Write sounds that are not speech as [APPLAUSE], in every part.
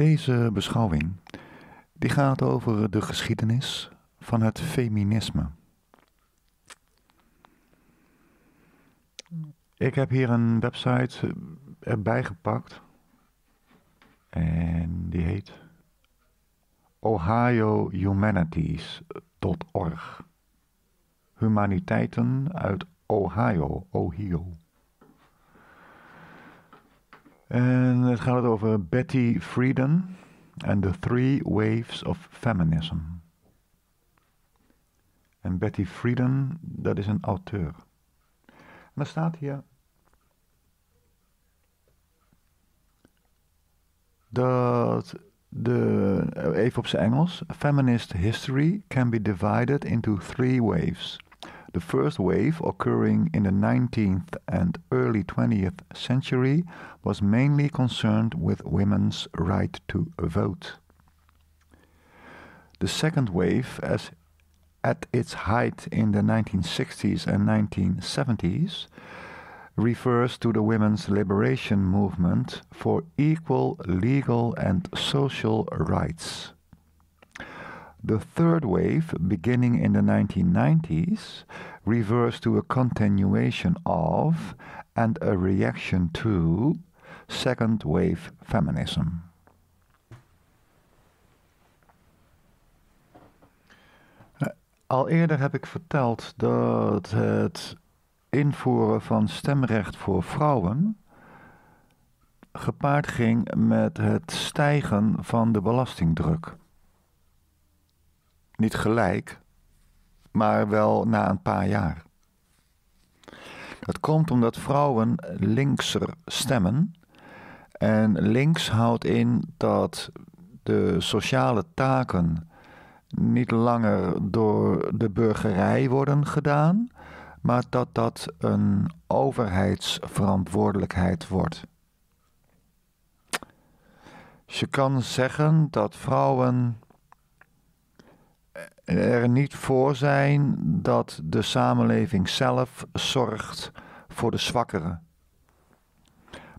Deze beschouwing die gaat over de geschiedenis van het feminisme. Ik heb hier een website eh, erbij gepakt. En die heet ohiohumanities.org. Humaniteiten uit Ohio, Ohio. En het gaat over Betty Friedan en the Three Waves of Feminism. En Betty Friedan, dat is een auteur. En er staat hier. Dat de, even op zijn Engels, feminist history can be divided into three waves. the first wave occurring in the 19th and early 20th century was mainly concerned with women's right to vote. The second wave, as at its height in the 1960s and 1970s, refers to the women's liberation movement for equal legal and social rights. The third wave, beginning in the 1990s, refers to a continuation of and a reaction to second wave feminism. Uh, al eerder heb ik verteld dat het invoeren van stemrecht voor vrouwen gepaard ging met het stijgen van de belastingdruk. Niet gelijk, maar wel na een paar jaar. Dat komt omdat vrouwen linkser stemmen. En links houdt in dat de sociale taken niet langer door de burgerij worden gedaan, maar dat dat een overheidsverantwoordelijkheid wordt. je kan zeggen dat vrouwen er niet voor zijn dat de samenleving zelf zorgt voor de zwakkeren.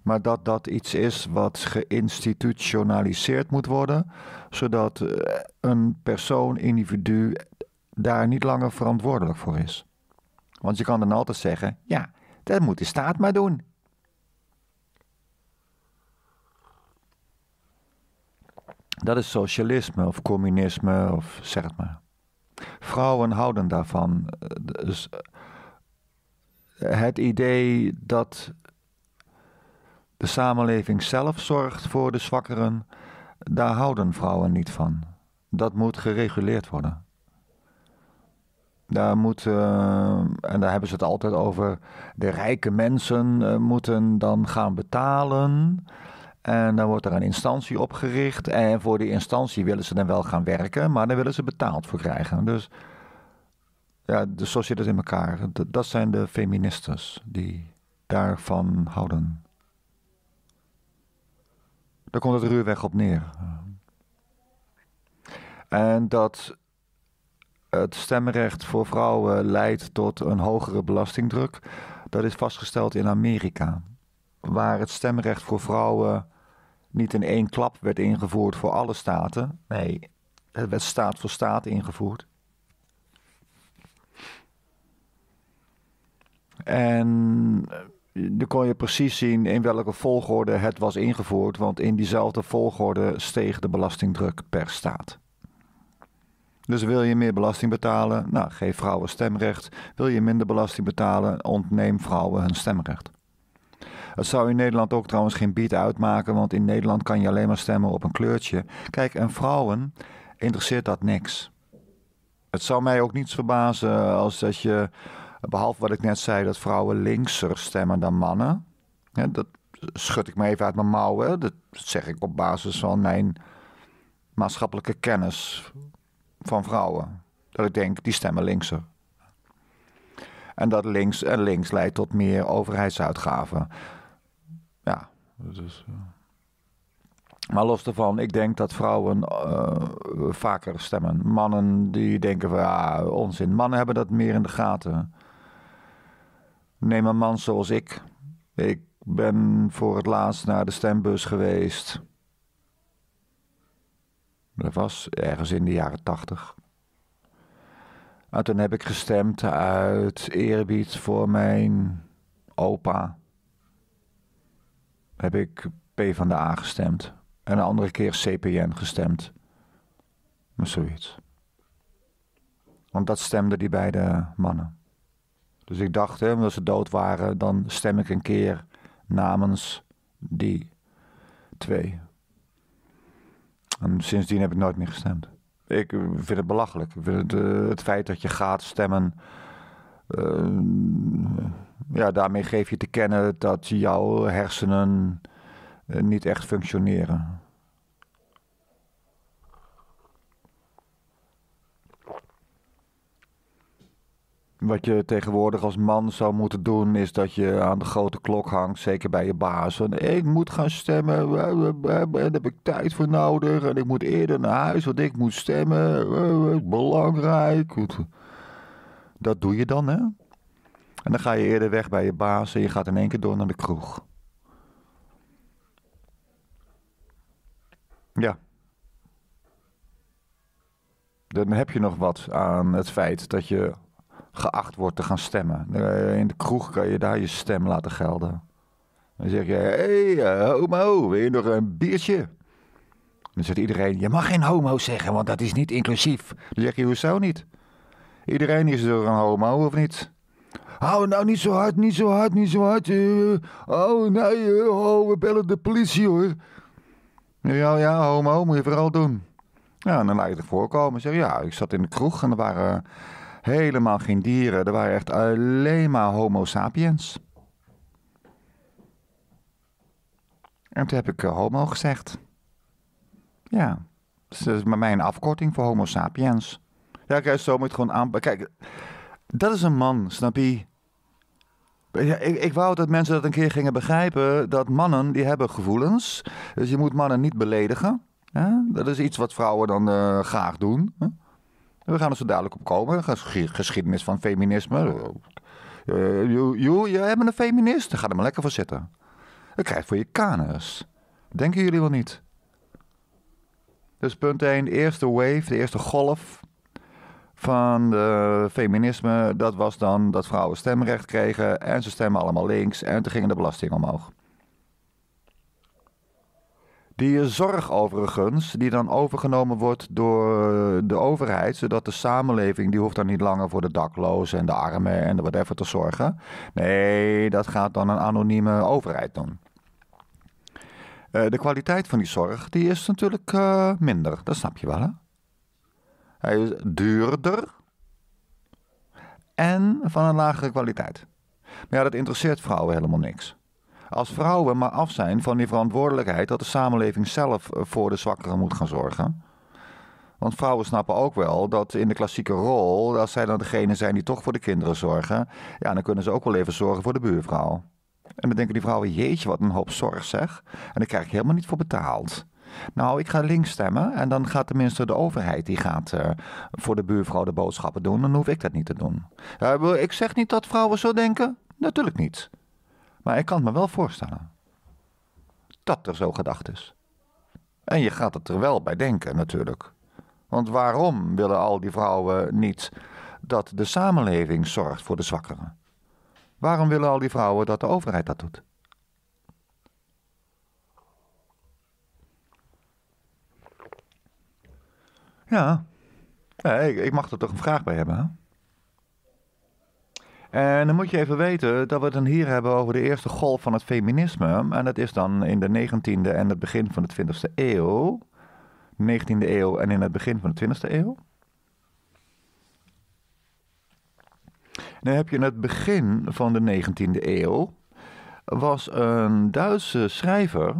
Maar dat dat iets is wat geïnstitutionaliseerd moet worden, zodat eh, een persoon, individu, daar niet langer verantwoordelijk voor is. Want je kan dan altijd zeggen: ja, dat moet de staat maar doen. Dat is socialisme of communisme of zeg het maar. Vrouwen houden daarvan. Eh, dus, eh, het idee dat de samenleving zelf zorgt voor de zwakkeren, daar houden vrouwen niet van. Dat moet gereguleerd worden. Daar moeten eh, en daar hebben ze het altijd over, de rijke mensen moeten dan gaan betalen en dan wordt er een instantie opgericht. En voor die instantie willen ze dan wel gaan werken, maar dan willen ze betaald voor krijgen. Dus ja, dus zo zit het in elkaar. Dat zijn de feministes die daarvan houden. Daar komt het ruwweg op neer. En dat het stemrecht voor vrouwen leidt tot een hogere belastingdruk, dat is vastgesteld in Amerika. Waar het stemrecht voor vrouwen niet in één klap werd ingevoerd voor alle staten. Nee, het werd staat voor staat ingevoerd. En eh, dan kon je precies zien in welke volgorde het was ingevoerd, want in diezelfde volgorde steeg de belastingdruk per staat. Dus wil je meer belasting betalen? Nou, geef vrouwen stemrecht. Wil je minder belasting betalen? Ontneem vrouwen hun stemrecht. Het zou in Nederland ook trouwens geen bied uitmaken, want in Nederland kan je alleen maar stemmen op een kleurtje. Kijk, en vrouwen interesseert dat niks. Het zou mij ook niets verbazen als dat je, behalve wat ik net zei, dat vrouwen linkser stemmen dan mannen. dat schud ik me even uit mijn mouwen. Dat zeg ik op basis van mijn maatschappelijke kennis van vrouwen. Dat ik denk, die stemmen linkser. En dat links en links leidt tot meer overheidsuitgaven. Dus, eh. Maar los daarvan, ik denk dat vrouwen eh, vaker stemmen. Mannen die denken van ja, onzin. Mannen hebben dat meer in de gaten. Neem een man zoals ik. Ik ben voor het laatst naar de stembus geweest. Dat was ergens in de jaren tachtig. En toen heb ik gestemd uit eerbied voor mijn opa heb ik P van de A gestemd. En de andere keer CPN gestemd. Maar zoiets. Want dat stemden die beide mannen. Dus ik dacht, hè, omdat ze dood waren, dan stem ik een keer namens die twee. En sindsdien heb ik nooit meer gestemd. Ik vind het belachelijk. Ik vind het, eh, het feit dat je gaat stemmen. Eh, ja, daarmee geef je te kennen dat jouw hersenen eh, niet echt functioneren. Wat je tegenwoordig als man zou moeten doen, is dat je aan de grote klok hangt, zeker bij je baas. ik moet gaan stemmen, daar heb ik tijd voor nodig. En ik moet eerder naar huis, want ik moet stemmen. Belangrijk. Dat doe je dan, hè? En dan ga je eerder weg bij je baas en je gaat in één keer door naar de kroeg. Ja. Dan heb je nog wat aan het feit dat je geacht wordt te gaan stemmen. Eh, in de kroeg kan je daar je stem laten gelden. Dan zeg je, hé hey, eh, homo, wil je nog een biertje? Dan zegt iedereen, je mag geen homo zeggen, want dat is niet inclusief. Dan zeg je, hoezo niet? Iedereen is er een homo of niet? Hou nou niet zo hard, niet zo hard, niet zo hard. Uh, oh nee, eh. oh, we bellen de politie hoor. Ja, ja, homo, moet je vooral doen. Ja, en dan laat je het voorkomen. Zeg, ja, ik zat in de kroeg en er waren helemaal geen dieren. Er waren echt alleen maar homo sapiens. En toen heb ik eh, homo gezegd. Ja, dus dat is bij mij afkorting voor homo sapiens. Ja, kijk, zo moet gewoon aan... Kijk... Dat is een man, snap je? ik, ik, wou dat mensen dat een keer gingen begrijpen, dat mannen die hebben gevoelens. Dus je moet mannen niet beledigen. Dat is iets wat vrouwen dan eh, graag doen. We gaan er zo duidelijk op komen. Geschiedenis van feminisme. Eh, eh, jij bent je hebt een feminist, ga er maar lekker voor zitten. Dat krijg je voor je kanus. Denken jullie wel niet? Dus punt 1, de eerste wave, de eerste golf van de eh, feminisme, dat was dan dat vrouwen stemrecht kregen en ze stemmen allemaal links en toen gingen de belastingen omhoog. Die zorg overigens, die dan overgenomen wordt door eh, de overheid, zodat de samenleving, die hoeft dan niet langer voor de daklozen en de armen en de whatever te zorgen. Nee, dat gaat dan een anonieme overheid doen. Eh, de kwaliteit van die zorg, die is natuurlijk minder, dat snap je wel hè? Hij is duurder en van een lagere kwaliteit. Maar ja, dat interesseert vrouwen helemaal niks. Als vrouwen maar af zijn van die verantwoordelijkheid dat de samenleving zelf eh, voor de zwakkeren moet gaan zorgen. Want vrouwen snappen ook wel dat in de klassieke rol, als zij dan degene zijn die toch voor de kinderen zorgen, ja, dan kunnen ze ook wel even zorgen voor de buurvrouw. En dan denken die vrouwen, jeetje, wat een hoop zorg zeg. En daar krijg ik helemaal niet voor betaald. Nou, ik ga links stemmen en dan gaat tenminste de overheid die gaat eh, voor de buurvrouw de boodschappen doen. Dan hoef ik dat niet te doen. Eh, ik zeg niet dat vrouwen zo denken. Natuurlijk niet. Maar ik kan het me wel voorstellen dat er zo gedacht is. En je gaat het er wel bij denken natuurlijk. Want waarom willen al die vrouwen niet dat de samenleving zorgt voor de zwakkeren? Waarom willen al die vrouwen dat de overheid dat doet? Ja, ik, mag er toch een vraag bij hebben. En dan moet je even weten dat we het dan hier hebben over de eerste golf van het feminisme. En dat is dan in de 19e en het begin van de 20e eeuw. 19e eeuw en in het begin van de 20e eeuw. Dan heb je in het begin van de 19e eeuw was een Duitse schrijver,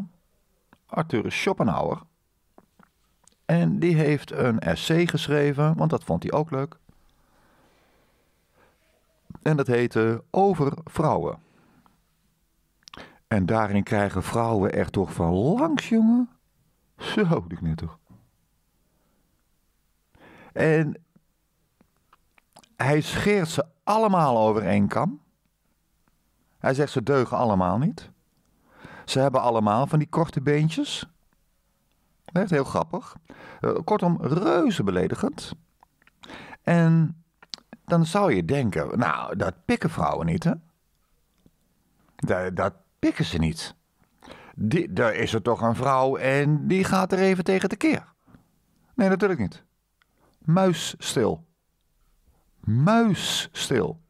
Arthur Schopenhauer, en die heeft een essay geschreven, want dat vond hij ook leuk. En dat heette Over vrouwen. En daarin krijgen vrouwen echt toch van langs, jongen. Zo, nu toch. En hij scheert ze allemaal over één kam. Hij zegt ze deugen allemaal niet. Ze hebben allemaal van die korte beentjes. Echt heel grappig. Eh, kortom, reuze beledigend. En dan zou je denken, nou, dat pikken vrouwen niet, hè? Dat, dat pikken ze niet. Die, daar is er toch een vrouw en die gaat er even tegen de keer. Nee, natuurlijk niet. Muisstil. Muisstil.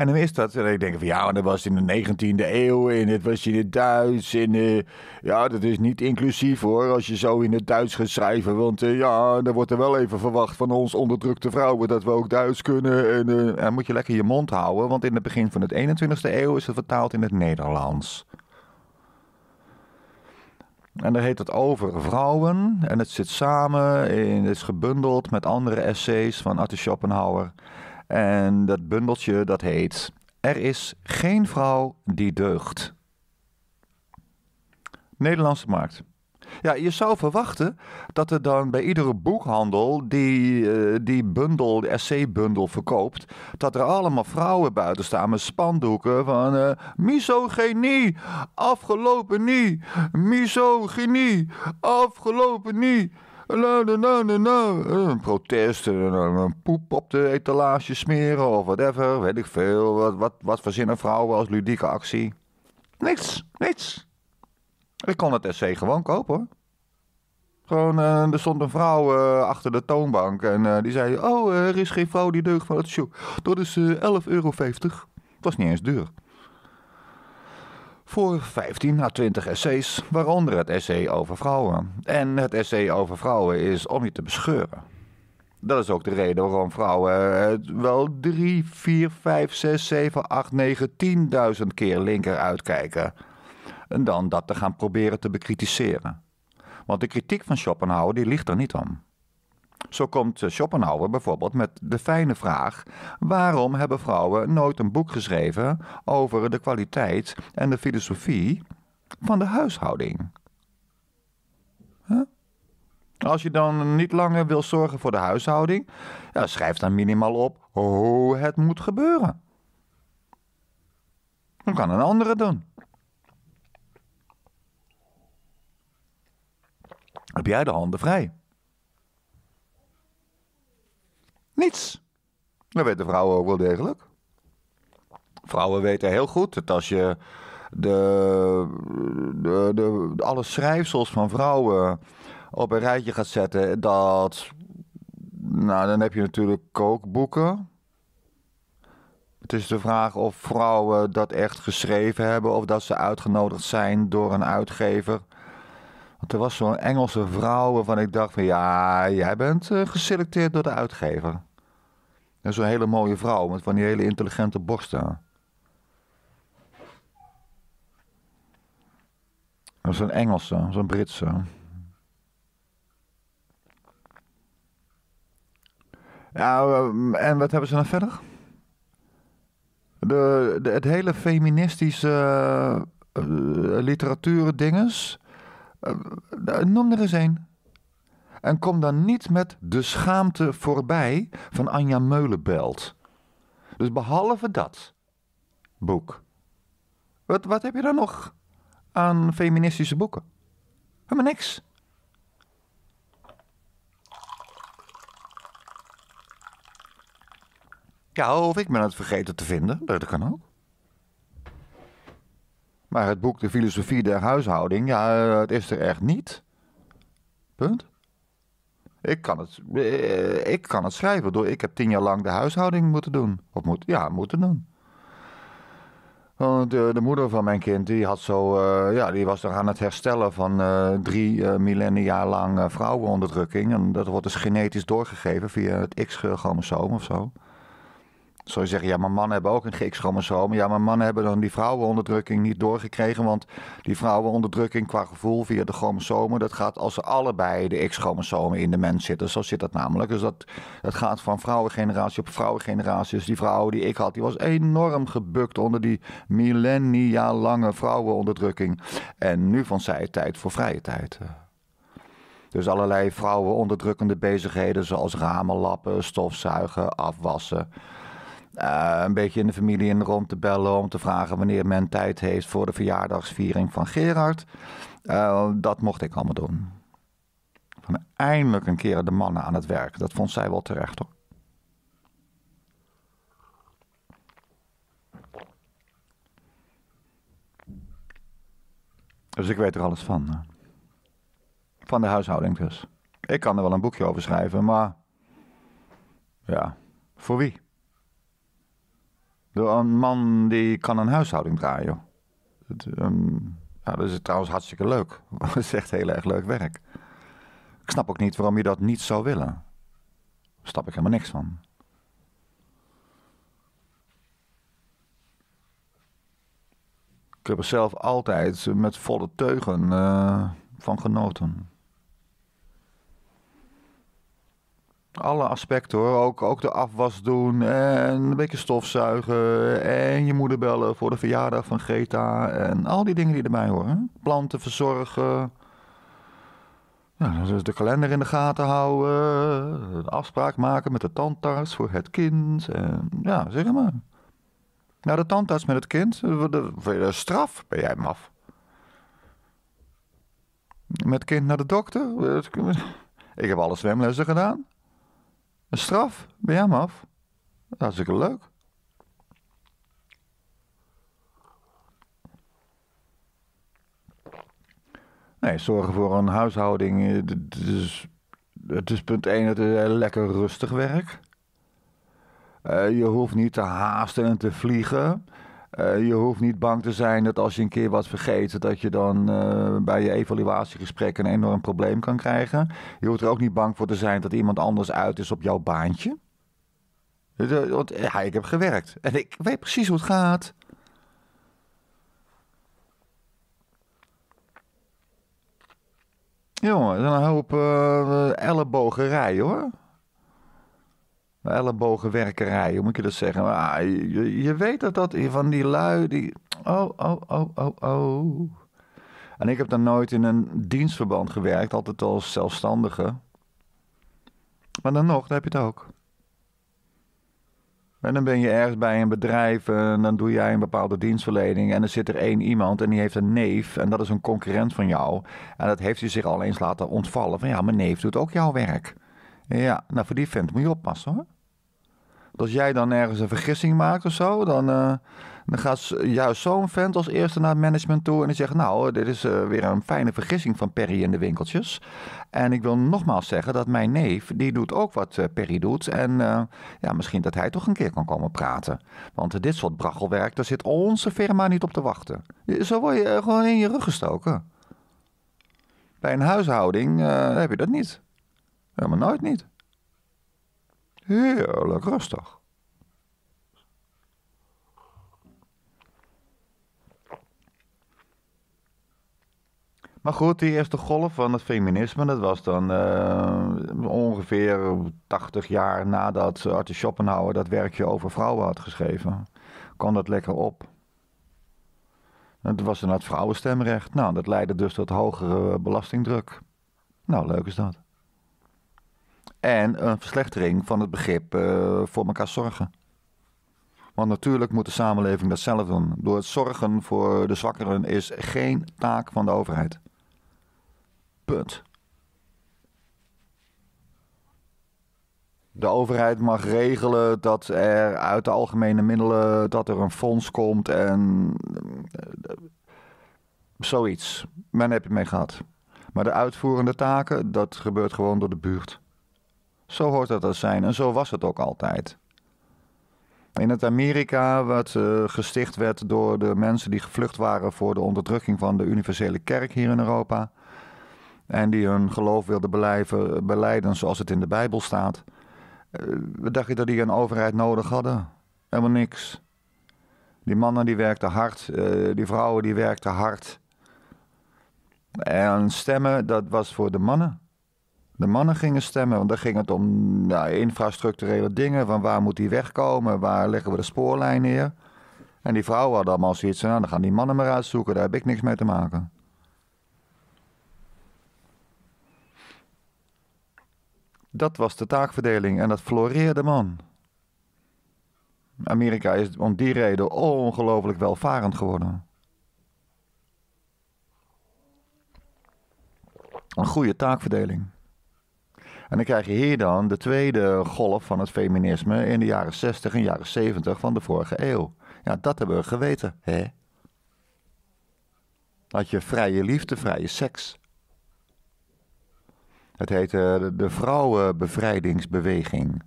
En dan is dat. En ik denk van ja, dat was in de 19e eeuw en het was in het Duits. En eh, ja, dat is niet inclusief hoor, als je zo in het Duits gaat schrijven. Want eh, ja, dan wordt er wel even verwacht van ons onderdrukte vrouwen dat we ook Duits kunnen. En dan eh, moet je lekker je mond houden, want in het begin van het 21e eeuw is het vertaald in het Nederlands. En daar heet het Over Vrouwen. En het zit samen en is gebundeld met andere essays van Arthur Schopenhauer. En dat bundeltje dat heet Er is geen vrouw die deugt. Nederlandse markt. Ja, je zou verwachten dat er dan bij iedere boekhandel die eh, die bundel, de essay-bundel verkoopt, dat er allemaal vrouwen buiten staan met spandoeken van uh, misogynie, afgelopen niet, misogynie, afgelopen niet een protest, een, een, poep op de etalage smeren of whatever, weet ik veel. Wat, wat, wat verzinnen vrouwen als ludieke actie? Niks, niets. Ik kon het SC gewoon kopen Gewoon, eh, er stond een vrouw eh, achter de toonbank en eh, die zei: Oh, er is geen vrouw die deugt van het show. Dat is 11,50 euro. Het was niet eens duur voor 15 à 20 essays, waaronder het essay over vrouwen. En het essay over vrouwen is om je te bescheuren. Dat is ook de reden waarom vrouwen het eh, wel 3, 4, 5, 6, 7, 8, 9, 10.000 keer linker uitkijken. dan dat te gaan proberen te bekritiseren. Want de kritiek van Schopenhauer die ligt er niet om. Zo komt Schopenhauer bijvoorbeeld met de fijne vraag: waarom hebben vrouwen nooit een boek geschreven over de kwaliteit en de filosofie van de huishouding? Als je dan niet langer wil zorgen voor de huishouding, ja, schrijf dan minimaal op hoe het moet gebeuren. Dan kan een andere doen. Heb jij de handen vrij? Niets. Dat weten vrouwen ook wel degelijk. Vrouwen weten heel goed dat als je de, de, de, alle schrijfsels van vrouwen op een rijtje gaat zetten, dat. Nou, dan heb je natuurlijk kookboeken. Het is de vraag of vrouwen dat echt geschreven hebben of dat ze uitgenodigd zijn door een uitgever. Want er was zo'n Engelse vrouw waarvan ik dacht van ja, jij bent eh, geselecteerd door de uitgever. En zo'n hele mooie vrouw met van die hele intelligente borsten. Zo'n Engelse, zo'n Britse. Ja, eh, en wat hebben ze dan verder? De, de het hele feministische uh, literatuurdinges. noem er eens een. En kom dan niet met de schaamte voorbij van Anja Meulenbelt. Dus behalve dat boek. Wat, wat heb je dan nog aan feministische boeken? Helemaal niks. Ja, of ik ben het vergeten te vinden. Dat kan ook. Maar het boek De Filosofie der Huishouding, ja, eh, het is er echt niet. Punt. Ik kan, het, eh, ik kan het schrijven. Door, ik heb tien jaar lang de huishouding moeten doen. Of moet, ja, moeten doen. Eh, de, moeder van mijn kind die had zo, eh, ja, die was er aan het herstellen van drie uh, millennia lang vrouwenonderdrukking. En dat wordt dus genetisch doorgegeven via het X-chromosoom of zo zou je zeggen, ja, mijn mannen hebben ook een X-chromosoom. Ja, maar mannen hebben dan die vrouwenonderdrukking niet doorgekregen. Want die vrouwenonderdrukking qua gevoel via de chromosomen, dat gaat als ze allebei de X-chromosomen in de mens zitten. Zo zit dat namelijk. Dus dat, dat gaat van vrouwengeneratie op vrouwengeneratie. Dus die vrouw die ik had, die was enorm gebukt onder die millennia lange vrouwenonderdrukking. En nu van zij tijd voor vrije tijd. Dus allerlei vrouwenonderdrukkende bezigheden zoals ramen lappen, stofzuigen, afwassen. Eh, een beetje in de familie in rond te bellen om te vragen wanneer men tijd heeft voor de verjaardagsviering van Gerard. Eh, dat mocht ik allemaal doen. Van eindelijk een keer de mannen aan het werk. Dat vond zij wel terecht hoor. Dus ik weet er alles van. Eh. Van de huishouding dus. Ik kan er wel een boekje over schrijven, maar. Ja, voor wie? Een man die kan een huishouding draaien. Het, ehm, ja, dat is trouwens hartstikke leuk. [LAUGHS] dat is echt heel erg leuk werk. Ik snap ook niet waarom je dat niet zou willen. Daar snap ik helemaal niks van. Ik heb er zelf altijd met volle teugen eh, van genoten. alle aspecten hoor. Ook, ook de afwas doen en een beetje stofzuigen. En je moeder bellen voor de verjaardag van Greta. En al die dingen die erbij horen. Planten verzorgen. Ja, dus de kalender in de gaten houden. afspraak maken met de tandarts voor het kind. En, ja, zeg maar. Nou, de tandarts met het kind. De, de straf ben jij maf. Met kind naar de dokter. Ik heb alle zwemlessen gedaan. Een straf bij hem af. Hartstikke leuk. Nee, zorgen voor een huishouding. Het eh, is, dus, het is punt 1, het is eh, lekker rustig werk. Eh, je hoeft niet te haasten en te vliegen. Eh, je hoeft niet bang te zijn dat als je een keer wat vergeet, dat je dan eh, bij je evaluatiegesprek een enorm probleem kan krijgen. Je hoeft er ook niet bang voor te zijn dat iemand anders uit is op jouw baantje. Eh, want ja, ik heb gewerkt en ik weet precies hoe het gaat. Jongen, dat is een hoop uh, ellebogerij hoor ellebogenwerkerij, hoe moet je dat zeggen? Ah, je, weet dat dat van die lui die. Oh, oh, oh, oh, oh. En ik heb dan nooit in een dienstverband gewerkt, altijd als zelfstandige. Maar dan nog, dan heb je het ook. En dan ben je ergens bij een bedrijf eh, en dan doe jij een bepaalde dienstverlening. En er zit er één iemand en die heeft een neef en dat is een concurrent van jou. En dat heeft hij zich al eens laten ontvallen van ja, mijn neef doet ook jouw werk. Ja, nou voor die vent moet je oppassen hoor. als jij dan ergens een vergissing maakt of zo, dan, eh, dan gaat juist zo'n vent als eerste naar het management toe en die zegt: Nou, dit is eh, weer een fijne vergissing van Perry in de winkeltjes. En ik wil nogmaals zeggen dat mijn neef, die doet ook wat eh, Perry doet. En ja, misschien dat hij toch een keer kan komen praten. Want dit soort brachelwerk, daar zit onze firma niet op te wachten. Zo word je gewoon in je rug gestoken. Bij een huishouding heb je dat niet ja maar nooit niet. Heerlijk rustig. Maar goed, die eerste golf van het feminisme, dat was dan eh, ongeveer 80 jaar nadat Arthur Schopenhauer dat werkje over vrouwen had geschreven. kon dat lekker op. het was dan het vrouwenstemrecht. Nou, dat leidde dus tot hogere belastingdruk. Nou, leuk is dat. En een verslechtering van het begrip eh, voor elkaar zorgen. Want natuurlijk moet de samenleving dat zelf doen. Door het zorgen voor de zwakkeren is geen taak van de overheid. Punt. De overheid mag regelen dat er uit de algemene middelen dat er een fonds komt en eh, zoiets. Men heb je mee gehad. Maar de uitvoerende taken, dat gebeurt gewoon door de buurt. Zo hoort dat te zijn en zo was het ook altijd. In het Amerika, wat eh, gesticht werd door de mensen die gevlucht waren voor de onderdrukking van de universele kerk hier in Europa. En die hun geloof wilden beleiden, beleiden zoals het in de Bijbel staat. Uh, dacht je dat die een overheid nodig hadden? Helemaal niks. Die mannen die werkten hard, eh, die vrouwen die werkten hard. En stemmen, dat was voor de mannen de mannen gingen stemmen. Want dan ging het om ja, infrastructurele dingen. Van waar moet die wegkomen? Waar leggen we de spoorlijn neer? En die vrouwen hadden allemaal zoiets nou, dan gaan die mannen maar uitzoeken. Daar heb ik niks mee te maken. Dat was de taakverdeling en dat floreerde man. Amerika is om die reden ongelooflijk welvarend geworden. Een goede taakverdeling. En dan krijg je hier dan de tweede golf van het feminisme in de jaren 60 en jaren 70 van de vorige eeuw. Ja, dat hebben we geweten, hè? Had je vrije liefde, vrije seks. Het heette eh, de vrouwenbevrijdingsbeweging.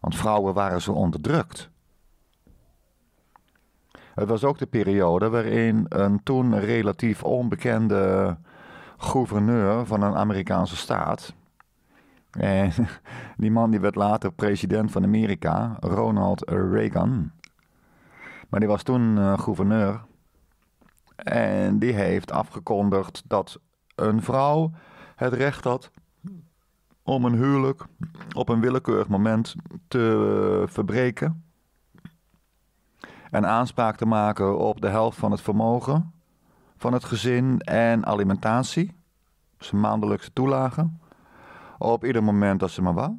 Want vrouwen waren zo onderdrukt. Het was ook de periode waarin een toen relatief onbekende gouverneur van een Amerikaanse staat, en [LAUGHS] die man die werd later president van Amerika, Ronald Reagan. Maar die was toen eh, gouverneur. En die heeft afgekondigd dat een vrouw het recht had om een huwelijk op een willekeurig moment te eh, verbreken. En aanspraak te maken op de helft van het vermogen van het gezin en alimentatie. zijn dus maandelijkse toelagen. Op ieder moment als ze maar wou.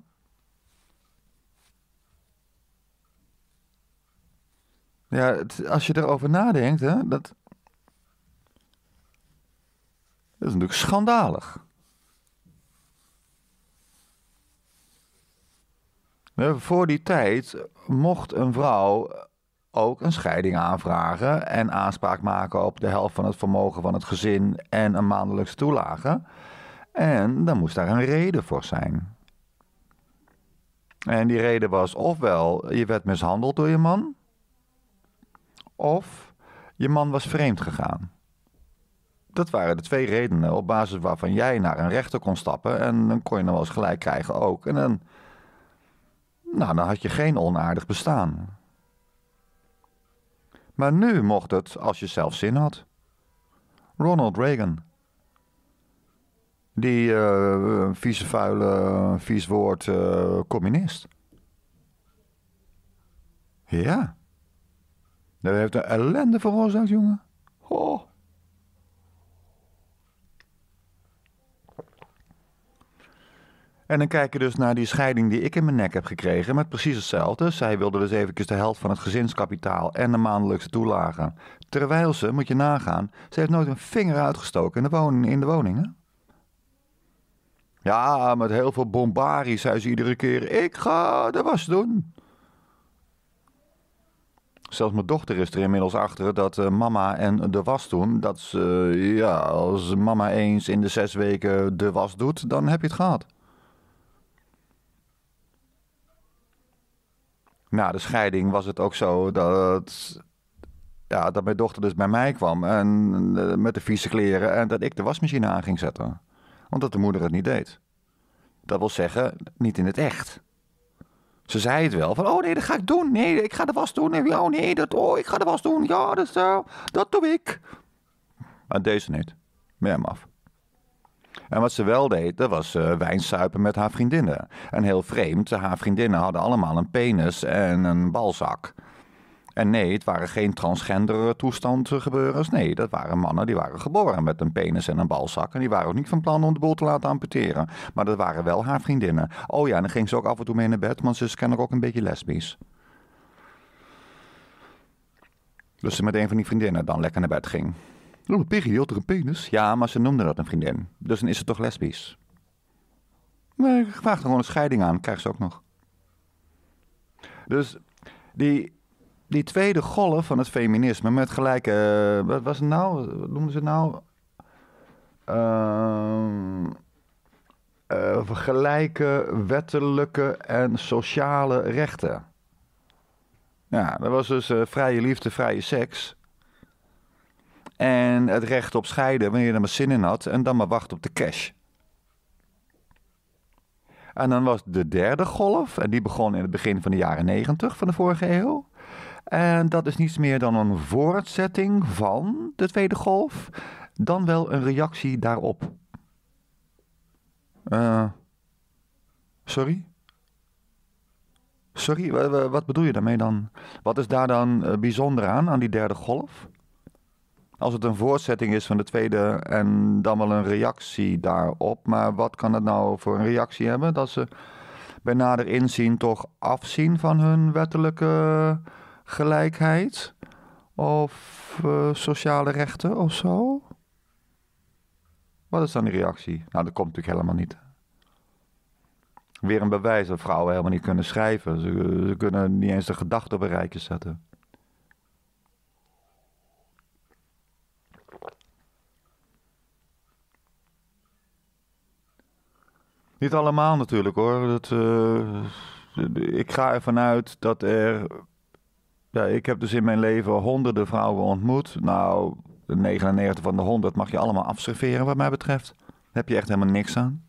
Ja, het, als je erover nadenkt, hè, dat... Dat is natuurlijk schandalig. Voor die tijd mocht een vrouw ook een scheiding aanvragen en aanspraak maken op de helft van het vermogen van het gezin en een maandelijkse toelage. En dan moest daar een reden voor zijn. En die reden was ofwel je werd mishandeld door je man, of je man was vreemd gegaan. Dat waren de twee redenen op basis waarvan jij naar een rechter kon stappen en dan kon je nog wel eens gelijk krijgen ook. En dan, nou, dan had je geen onaardig bestaan. Maar nu mocht het als je zelf zin had. Ronald Reagan. Die uh, vieze, vuile, vies woord eh, communist. Ja. Dat heeft een ellende veroorzaakt, jongen. Oh. En dan kijk je dus naar die scheiding die ik in mijn nek heb gekregen. Met precies hetzelfde. Zij wilde dus eventjes de helft van het gezinskapitaal en de maandelijkse toelagen. Terwijl ze, moet je nagaan, ze heeft nooit een vinger uitgestoken in de woning. In de woningen. Ja, met heel veel bombardie zei ze iedere keer: Ik ga de was doen. Zelfs mijn dochter is er inmiddels achter dat eh, mama en de was doen. Dat ze, ja, als mama eens in de zes weken de was doet, dan heb je het gehad. Na de scheiding was het ook zo dat, ja, dat mijn dochter dus bij mij kwam en, eh, met de vieze kleren en dat ik de wasmachine aan ging zetten omdat de moeder het niet deed. Dat wil zeggen, niet in het echt. Ze zei het wel van, oh nee, dat ga ik doen. Nee, ik ga de was doen. Nee, oh nee, dat, oh, ik ga de was doen. Ja, dat, uh, dat doe ik. Maar deze niet. Met hem af. En wat ze wel deed, dat was wijn eh, wijnsuipen met haar vriendinnen. En heel vreemd, haar vriendinnen hadden allemaal een penis en een balzak. En nee, het waren geen transgender eh, toestand Nee, dat waren mannen die waren geboren met een penis en een balzak. En die waren ook niet van plan om de boel te laten amputeren. Maar dat waren wel haar vriendinnen. Oh ja, en dan ging ze ook af en toe mee naar bed, want ze is kennelijk ook een beetje lesbisch. Dus ze met een van die vriendinnen dan lekker naar bed ging. Oh, Piggy had er een penis? Ja, maar ze noemde dat een vriendin. Dus dan is ze toch lesbisch? Nee, ik vraag er gewoon een scheiding aan. Krijgt ze ook nog. Dus die, die tweede golf van het feminisme met gelijke. Eh, wat was het nou? Wat noemden ze het nou? Uh, gelijke wettelijke en sociale rechten. Ja, dat was dus eh, vrije liefde, vrije seks. En het recht op scheiden wanneer je er maar zin in had. En dan maar wachten op de cash. En dan was de derde golf, en die begon in het begin van de jaren negentig van de vorige eeuw. En dat is niets meer dan een voortzetting van de tweede golf, dan wel een reactie daarop. Eh, sorry? Sorry, wat bedoel je daarmee dan? Wat is daar dan eh, bijzonder aan, aan die derde golf? Als het een voortzetting is van de tweede en dan wel een reactie daarop. Maar wat kan het nou voor een reactie hebben? Dat ze bij nader inzien toch afzien van hun wettelijke gelijkheid of eh, sociale rechten of zo? Wat is dan die reactie? Nou, dat komt natuurlijk helemaal niet. Weer een bewijs dat vrouwen helemaal niet kunnen schrijven. Ze, kunnen niet eens de gedachte op een rijtje zetten. Niet allemaal natuurlijk hoor. Dat, eh, ik ga ervan uit dat er ja, ik heb dus in mijn leven honderden vrouwen ontmoet. Nou, 99 van de 100 mag je allemaal afserveren wat mij betreft. Daar heb je echt helemaal niks aan.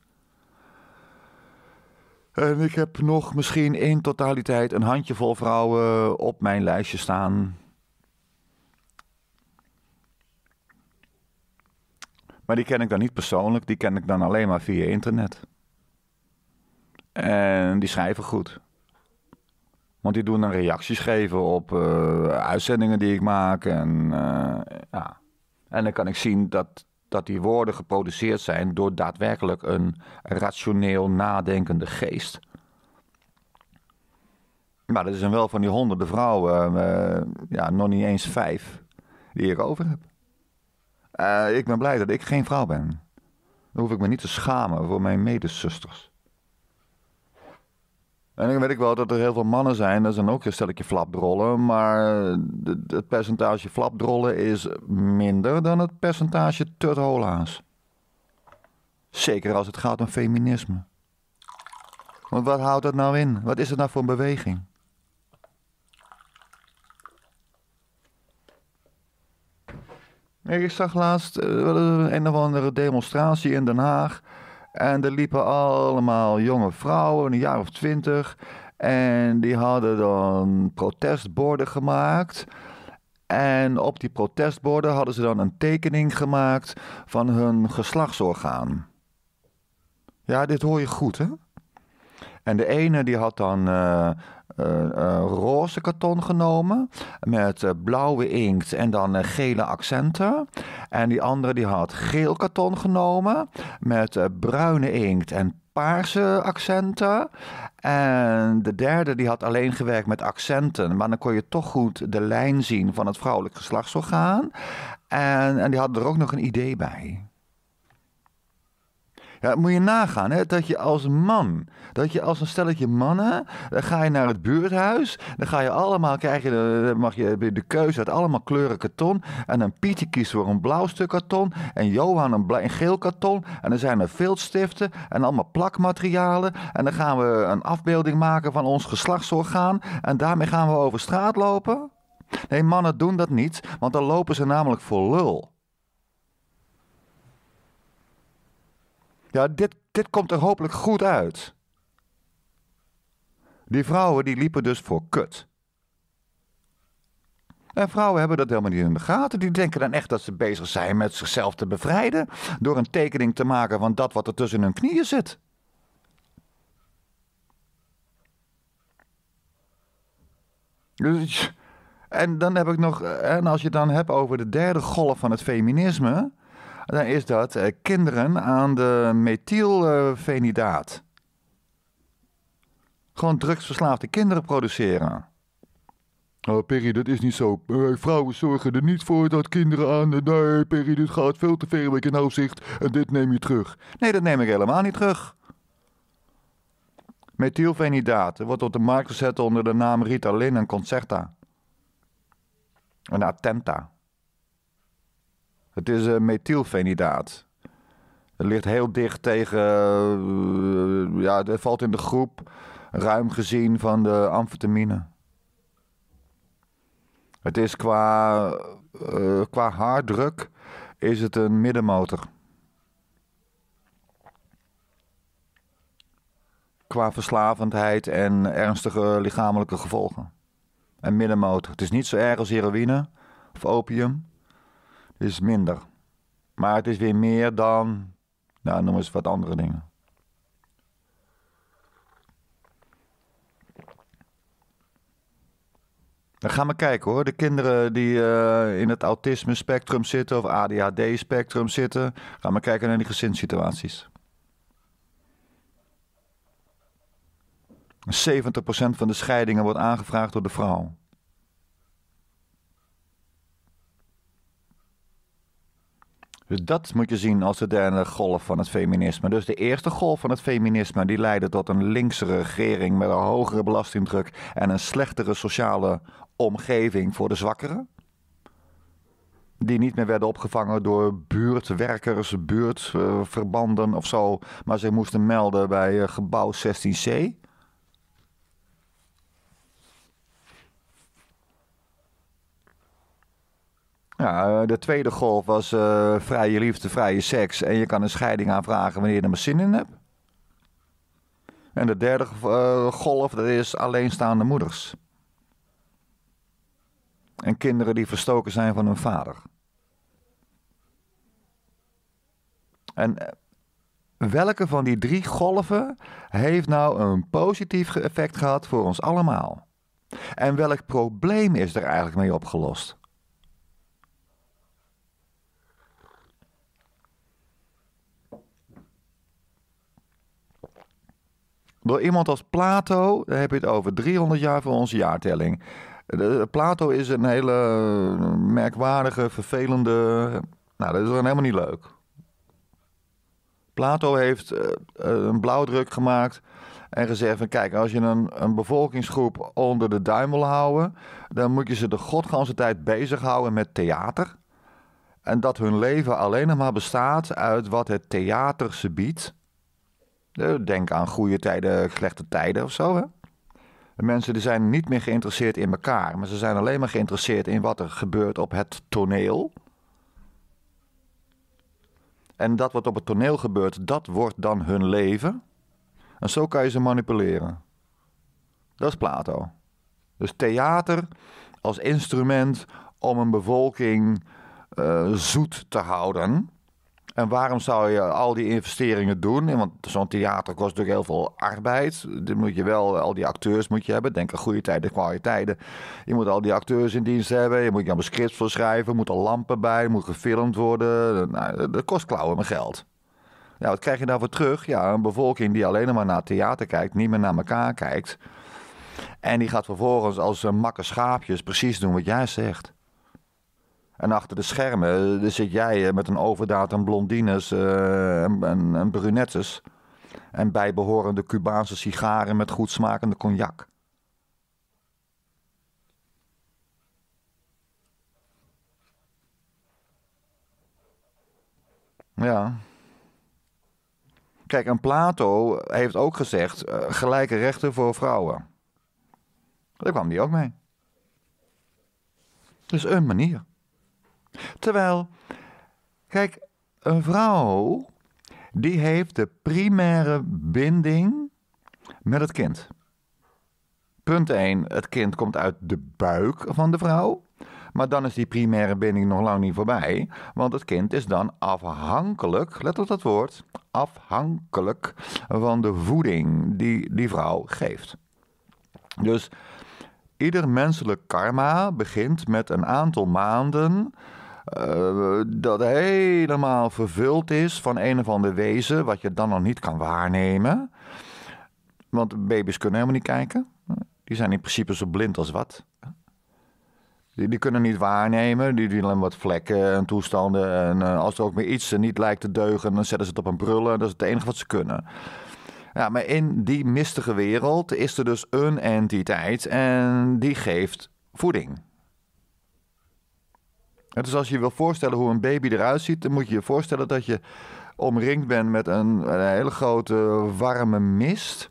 En ik heb nog misschien in totaliteit een handjevol vrouwen op mijn lijstje staan. Maar die ken ik dan niet persoonlijk, die ken ik dan alleen maar via internet. En die schrijven goed. Want die doen dan reacties geven op eh, uitzendingen die ik maak. En, eh, ja. en dan kan ik zien dat, dat die woorden geproduceerd zijn door daadwerkelijk een rationeel nadenkende geest. Maar dat is wel van die honderden vrouwen, eh, ja, nog niet eens vijf, die ik over heb. ik ben blij dat ik geen vrouw ben. Dan hoef ik me niet te schamen voor mijn medezusters. En dan weet ik wel dat er heel veel mannen zijn, dat zijn ook een eh, stelletje flapdrollen. Maar eh, het percentage flapdrollen is minder dan het percentage tuthola's. Zeker als het gaat om feminisme. Want wat houdt dat nou in? Wat is het nou voor een beweging? Ik zag laatst eh, een of andere demonstratie in Den Haag en er liepen allemaal jonge vrouwen, een jaar of twintig. En die hadden dan protestborden gemaakt. En op die protestborden hadden ze dan een tekening gemaakt van hun geslachtsorgaan. Ja, dit hoor je goed, hè? En de ene die had dan eh, eh, eh, roze karton genomen met eh, blauwe inkt en dan gele accenten. En die andere die had geel karton genomen met bruine inkt en paarse accenten. En de derde die had alleen gewerkt met accenten. Maar dan kon je toch goed de lijn zien van het vrouwelijk geslachtsorgaan. En, en die had er ook nog een idee bij. Ja, moet je nagaan, hè, dat je als man, dat je als een stelletje mannen, dan eh, ga je naar het buurthuis, dan ga je allemaal, krijg je, eh, dan mag je de keuze uit allemaal kleuren karton. En dan Pietje kiest voor een blauw stuk karton en Johan een, geel karton. En dan zijn er viltstiften en allemaal plakmaterialen. En dan gaan we een afbeelding maken van ons geslachtsorgaan en daarmee gaan we over straat lopen. Nee, mannen doen dat niet, want dan lopen ze namelijk voor lul. Ja, dit, dit komt er hopelijk goed uit. Die vrouwen die liepen dus voor kut. En vrouwen hebben dat helemaal niet in de gaten. Die denken dan echt dat ze bezig zijn met zichzelf te bevrijden. door een tekening te maken van dat wat er tussen hun knieën zit. Dus, en dan heb ik nog. Eh, en als je het dan hebt over de derde golf van het feminisme dan is dat eh, kinderen aan de methylfenidaat. Gewoon drugsverslaafde kinderen produceren. Oh, Perry, dat is niet zo. Eh, vrouwen zorgen er niet voor dat kinderen aan. Nee, Perry, dit gaat veel te ver in je nauwzicht. En dit neem je terug. Nee, dat neem ik helemaal niet terug. Methylfenidaat wordt op de markt gezet onder de naam Ritalin en Concerta. En Attenta. Het is een methylfenidaat. Het ligt heel dicht tegen. Eh, ja, het valt in de groep, ruim gezien, van de amfetamine. Het is qua, uh, qua haardruk is het een middenmotor. Qua verslavendheid en ernstige lichamelijke gevolgen. Een middenmotor. Het is niet zo erg als heroïne of opium is minder. Maar het is weer meer dan, nou noem eens wat andere dingen. Dan gaan we kijken hoor. De kinderen die eh, in het autisme-spectrum zitten of ADHD-spectrum zitten, gaan we kijken naar die gezinssituaties. 70% van de scheidingen wordt aangevraagd door de vrouw. Dus dat moet je zien als de derde golf van het feminisme. Dus de eerste golf van het feminisme die leidde tot een linkse regering met een hogere belastingdruk en een slechtere sociale omgeving voor de zwakkeren. Die niet meer werden opgevangen door buurtwerkers, buurtverbanden of zo. Maar ze moesten melden bij eh, gebouw 16C. Ja, eh, de tweede golf was eh, vrije liefde, vrije seks. En je kan een scheiding aanvragen wanneer je er maar zin in hebt. En de derde eh, golf, dat is alleenstaande moeders. En kinderen die verstoken zijn van hun vader. En welke van die drie golven heeft nou een positief effect gehad voor ons allemaal? En welk probleem is er eigenlijk mee opgelost? Door iemand als Plato daar heb je het over 300 jaar voor onze jaartelling. Plato is een hele merkwaardige, vervelende. Nou, dat is dan helemaal niet leuk. Plato heeft eh, eh, een blauwdruk gemaakt en gezegd van kijk, als je een, een bevolkingsgroep onder de duim wil houden, dan moet je ze de godganse tijd bezighouden met theater. En dat hun leven alleen nog maar bestaat uit wat het theater ze biedt. Eh, denk aan goede tijden, slechte tijden of zo. Hè? De mensen die zijn niet meer geïnteresseerd in elkaar, maar ze zijn alleen maar geïnteresseerd in wat er gebeurt op het toneel. En dat wat op het toneel gebeurt, dat wordt dan hun leven. En zo kan je ze manipuleren. Dat is Plato. Dus theater als instrument om een bevolking eh, zoet te houden. En waarom zou je al die investeringen doen? Want zo'n theater kost natuurlijk heel veel arbeid. Dan moet je wel, al die acteurs moet je hebben. Denk aan goede tijden, kwaliteiten. tijden. Je moet al die acteurs in dienst hebben. Je moet je allemaal scripts voor schrijven. Moet er lampen bij. Moet gefilmd worden. Nou, dat kost klauwen mijn geld. Ja, wat krijg je daarvoor terug? Ja, een bevolking die alleen maar naar theater kijkt. Niet meer naar elkaar kijkt. En die gaat vervolgens als makke schaapjes precies doen wat jij zegt. En achter de schermen eh, zit jij eh, met een overdaad aan blondines eh, en, en, en brunettes. En bijbehorende Cubaanse sigaren met goed smakende cognac. Ja. Kijk, en Plato heeft ook gezegd: gelijke rechten voor vrouwen. Daar kwam die ook mee. is dus een manier. Terwijl, kijk, een vrouw die heeft de primaire binding met het kind. Punt 1, het kind komt uit de buik van de vrouw. Maar dan is die primaire binding nog lang niet voorbij, want het kind is dan afhankelijk, let op dat woord, afhankelijk van de voeding die die vrouw geeft. Dus ieder menselijk karma begint met een aantal maanden eh, dat helemaal vervuld is van een of ander wezen, wat je dan nog niet kan waarnemen. Want baby's kunnen helemaal niet kijken. Die zijn in principe zo blind als wat. Die, die kunnen niet waarnemen, die doen wat vlekken en toestanden. En eh, als er ook maar iets niet lijkt te deugen, dan zetten ze het op een brullen. Dat is het enige wat ze kunnen. Ja, maar in die mistige wereld is er dus een entiteit en die geeft voeding. En dus als je wil voorstellen hoe een baby eruit ziet, dan moet je je voorstellen dat je omringd bent met een, een hele grote warme mist.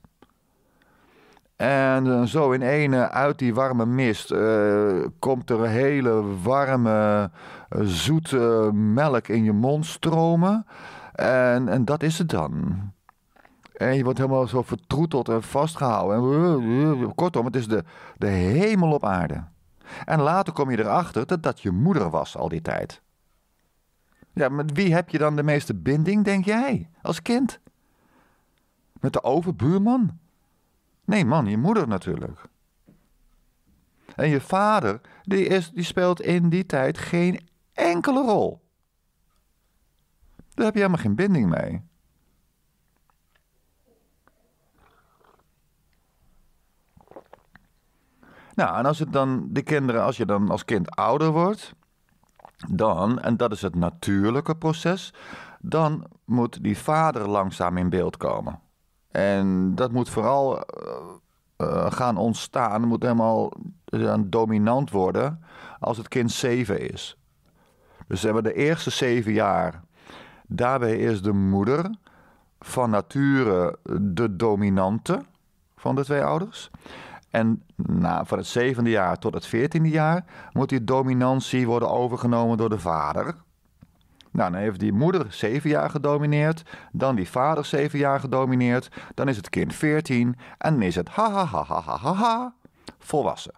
En eh, zo in ene uit die warme mist eh, komt er hele warme, eh, zoete melk in je mond stromen. En, en dat is het dan. En je wordt helemaal zo vertroeteld en vastgehouden. En, kortom, het is de, de hemel op aarde. En later kom je erachter dat dat je moeder was al die tijd. Ja, met wie heb je dan de meeste binding, denk jij, als kind? Met de overbuurman? Nee, man, je moeder natuurlijk. En je vader, die, is, die speelt in die tijd geen enkele rol. Daar heb je helemaal geen binding mee. Nou, en als het dan de kinderen, als je dan als kind ouder wordt, dan, en dat is het natuurlijke proces, dan moet die vader langzaam in beeld komen. En dat moet vooral eh, eh, gaan ontstaan, moet helemaal eh, dominant worden als het kind zeven is. Dus we hebben de eerste zeven jaar, daarbij is de moeder van nature de dominante van de twee ouders. En nou, van het zevende jaar tot het veertiende jaar moet die dominantie worden overgenomen door de vader. Nou, dan heeft die moeder zeven jaar gedomineerd, dan die vader zeven jaar gedomineerd, dan is het kind veertien en dan is het ha ha ha ha ha ha, ha volwassen.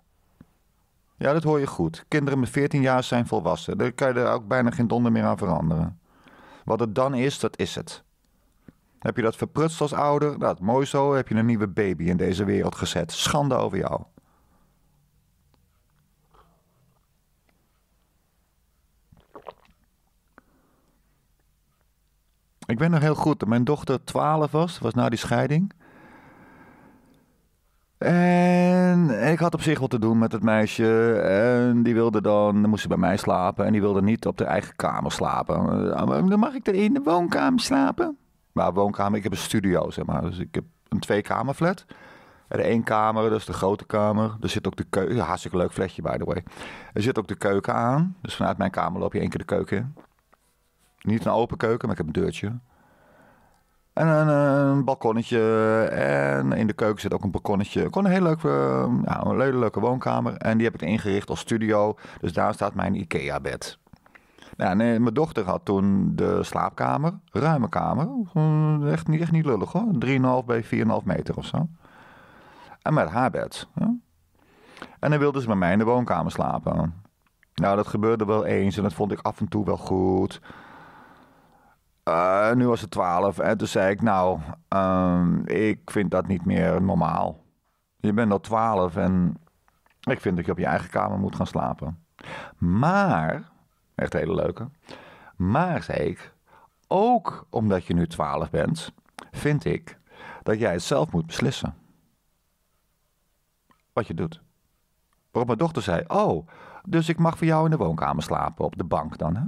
Ja, dat hoor je goed. Kinderen met 14 jaar zijn volwassen. Daar kan je er ook bijna geen donder meer aan veranderen. Wat het dan is, dat is het heb je dat verprutst als ouder. Nou, mooi zo, heb je een nieuwe baby in deze wereld gezet. Schande over jou. Ik ben nog heel goed, mijn dochter 12 was, was na die scheiding. En ik had op zich wat te doen met het meisje. En die wilde dan, dan moest ze bij mij slapen. En die wilde niet op de eigen kamer slapen. Eh, dan mag ik er in de woonkamer slapen. Maar woonkamer, ik heb een studio, zeg maar. Dus ik heb een twee kamer flat En één kamer, dat is de grote kamer. Er zit ook de keuken, hartstikke leuk flatje by the way. Er zit ook de keuken aan. Dus vanuit mijn kamer loop je één keer de keuken in. Niet een open keuken, maar ik heb een deurtje. En een, eh, een, balkonnetje. En in de keuken zit ook een balkonnetje. Gewoon een hele leuke, eh, ja, een hele leuke woonkamer. En die heb ik ingericht als studio. Dus daar staat mijn IKEA-bed mijn dochter had toen de slaapkamer, ruime kamer. Echt niet, echt niet lullig hoor. 3,5 bij 4,5 meter of zo. En met haar bed. Hè? En dan wilde ze bij mij in de woonkamer slapen. Nou, dat gebeurde wel eens en dat vond ik af en toe wel goed. Eh, nu was het 12 en toen zei ik, nou, ehm, ik vind dat niet meer normaal. Je bent al 12 en ik vind dat je op je eigen kamer moet gaan slapen. Maar Echt hele leuke. Maar zei ik, ook omdat je nu 12 bent, vind ik dat jij het zelf moet beslissen. Wat je doet. Waarop mijn dochter zei: Oh, dus ik mag voor jou in de woonkamer slapen, op de bank dan, hè?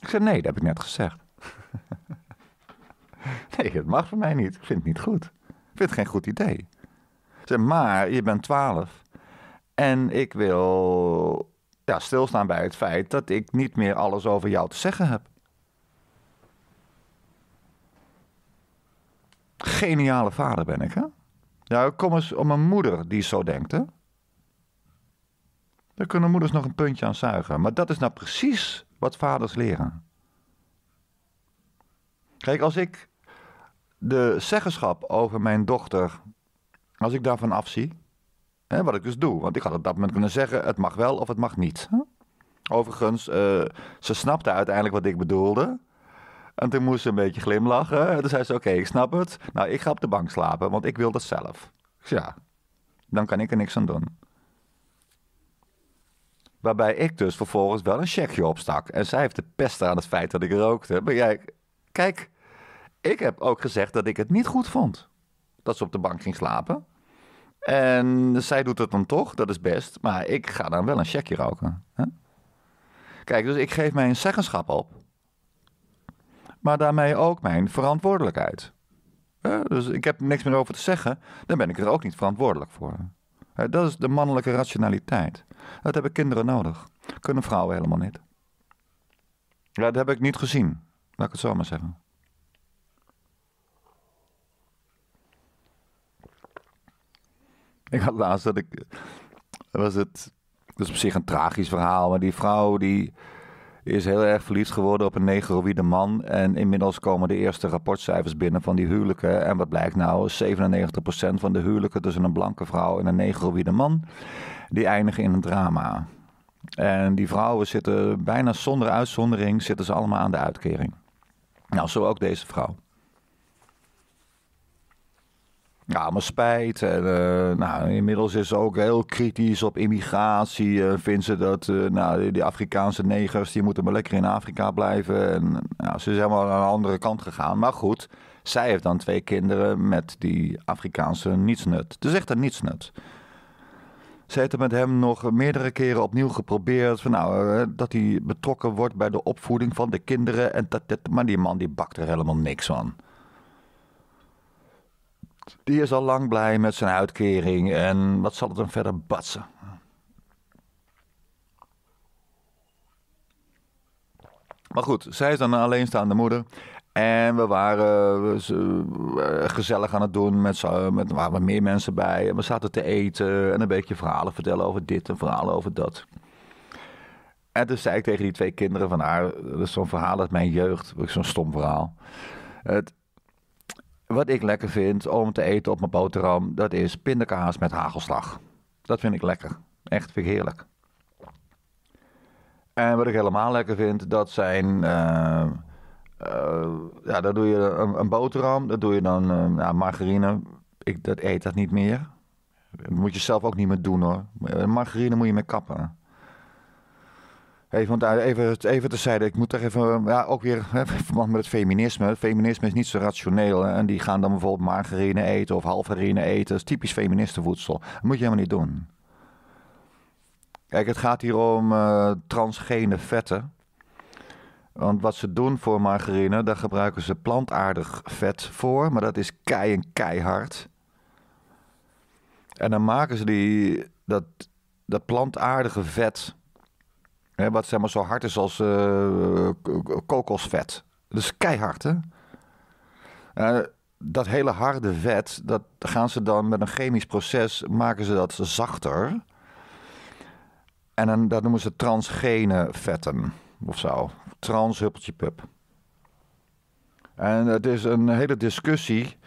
Ik zei: Nee, dat heb ik net gezegd. [LAUGHS] nee, het mag voor mij niet. Ik vind het niet goed. Ik vind het geen goed idee. zei: Maar je bent 12 en ik wil ja, stilstaan bij het feit dat ik niet meer alles over jou te zeggen heb. Geniale vader ben ik, hè? Ja, kom eens om een moeder die zo denkt, hè? Daar kunnen moeders nog een puntje aan zuigen. Maar dat is nou precies wat vaders leren. Kijk, als ik de zeggenschap over mijn dochter, als ik daarvan afzie, Hè, wat ik dus doe. Want ik had op dat moment kunnen zeggen: het mag wel of het mag niet. Overigens, eh, ze snapte uiteindelijk wat ik bedoelde. En toen moest ze een beetje glimlachen. En toen zei ze: Oké, ik snap het. Nou, ik ga op de bank slapen, want ik wil dat zelf. Dus ja, dan kan ik er niks aan doen. Waarbij ik dus vervolgens wel een checkje opstak. En zij heeft de pest aan het feit dat ik rookte. Maar jij, kijk, ik heb ook gezegd dat ik het niet goed vond dat ze op de bank ging slapen. En zij doet dat dan toch, dat is best. Maar ik ga dan wel een checkje roken. Hè? Kijk, dus ik geef mijn zeggenschap op. Maar daarmee ook mijn verantwoordelijkheid. dus ik heb niks meer over te zeggen, dan ben ik er ook niet verantwoordelijk voor. dat is de mannelijke rationaliteit. Dat hebben kinderen nodig. Kunnen vrouwen helemaal niet. Ja, dat heb ik niet gezien, laat ik het zo maar zeggen. Ik had laatst dat ik. Was het. is op zich een tragisch verhaal. Maar die vrouw die is heel erg verliefd geworden op een negroïde man. En inmiddels komen de eerste rapportcijfers binnen van die huwelijken. En wat blijkt nou? 97% van de huwelijken tussen een blanke vrouw en een negroïde man, die eindigen in een drama. En die vrouwen zitten bijna zonder uitzondering, zitten ze allemaal aan de uitkering. Nou, zo ook deze vrouw. Ja, maar spijt. En, eh, nou, inmiddels is ze ook heel kritisch op immigratie. Uh, vindt ze dat eh, nou, die Afrikaanse negers die moeten maar lekker in Afrika blijven. En, nou, ze is helemaal aan de andere kant gegaan. Maar goed, zij heeft dan twee kinderen met die Afrikaanse nietsnut. dus echt een nietsnut. Ze heeft het met hem nog meerdere keren opnieuw geprobeerd. Van, nou, dat hij betrokken wordt bij de opvoeding van de kinderen. En dat, dat, maar die man die bakt er helemaal niks van. Die is al lang blij met zijn uitkering en wat zal het hem verder batsen? Maar goed, zij is dan een alleenstaande moeder. En we waren gezellig aan het doen. Met, met, er waren meer mensen bij. En we zaten te eten en een beetje verhalen vertellen over dit en verhalen over dat. En toen zei ik tegen die twee kinderen van haar, ah, dat is zo'n verhaal uit mijn jeugd, zo'n stom verhaal. Het, wat ik lekker vind om te eten op mijn boterham, dat is pindakaas met hagelslag. Dat vind ik lekker. Echt, vind ik heerlijk. En wat ik helemaal lekker vind, dat zijn. Eh, eh, ja, dat doe je een, een boterham, dat doe je dan nou, margarine. Ik dat eet dat niet meer. moet je zelf ook niet meer doen hoor. Margarine moet je mee kappen. Eh, even, want even, te terzijde, ik moet toch even, eh, ja, ook weer [LAUGHS] verband met het feminisme. feminisme is niet zo rationeel. en die gaan dan bijvoorbeeld margarine eten of halvarine eten. Dat is typisch feministenvoedsel. Dat moet je helemaal niet doen. Kijk, het gaat hier om eh, transgene vetten. Want wat ze doen voor margarine, daar gebruiken ze plantaardig vet voor. Maar dat is kei en keihard. En dan maken ze die, dat, dat plantaardige vet wat zeg maar zo hard is als eh, kokosvet. Dat is keihard, hè? Eh, dat hele harde vet, dat gaan ze dan met een chemisch proces, maken ze dat zachter. En dan, dat noemen ze transgene vetten of zo. Trans huppeltje pup. En het is een hele discussie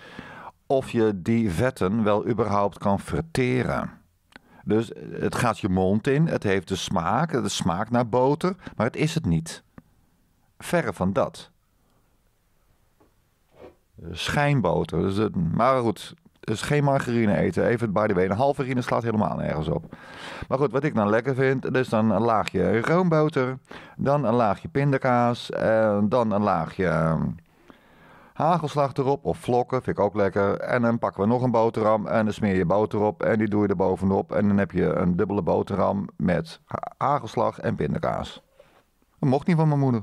of je die vetten wel überhaupt kan verteren. Dus eh, het gaat je mond in, het heeft de smaak, het smaakt naar boter, maar het is het niet. Verre van dat. Eh, schijnboter. Dus maar goed, dus geen margarine eten. Even by the way, een halve slaat helemaal nergens op. Maar goed, wat ik dan lekker vind, dus dan een laagje roomboter, dan een laagje pindakaas, en eh, dan een laagje ehm, Hagelslag erop of vlokken, vind ik ook lekker. En dan pakken we nog een boterham en dan smeer je boter op en die doe je er bovenop. En dan heb je een dubbele boterham met hagelslag en pindakaas. Dat mocht niet van mijn moeder.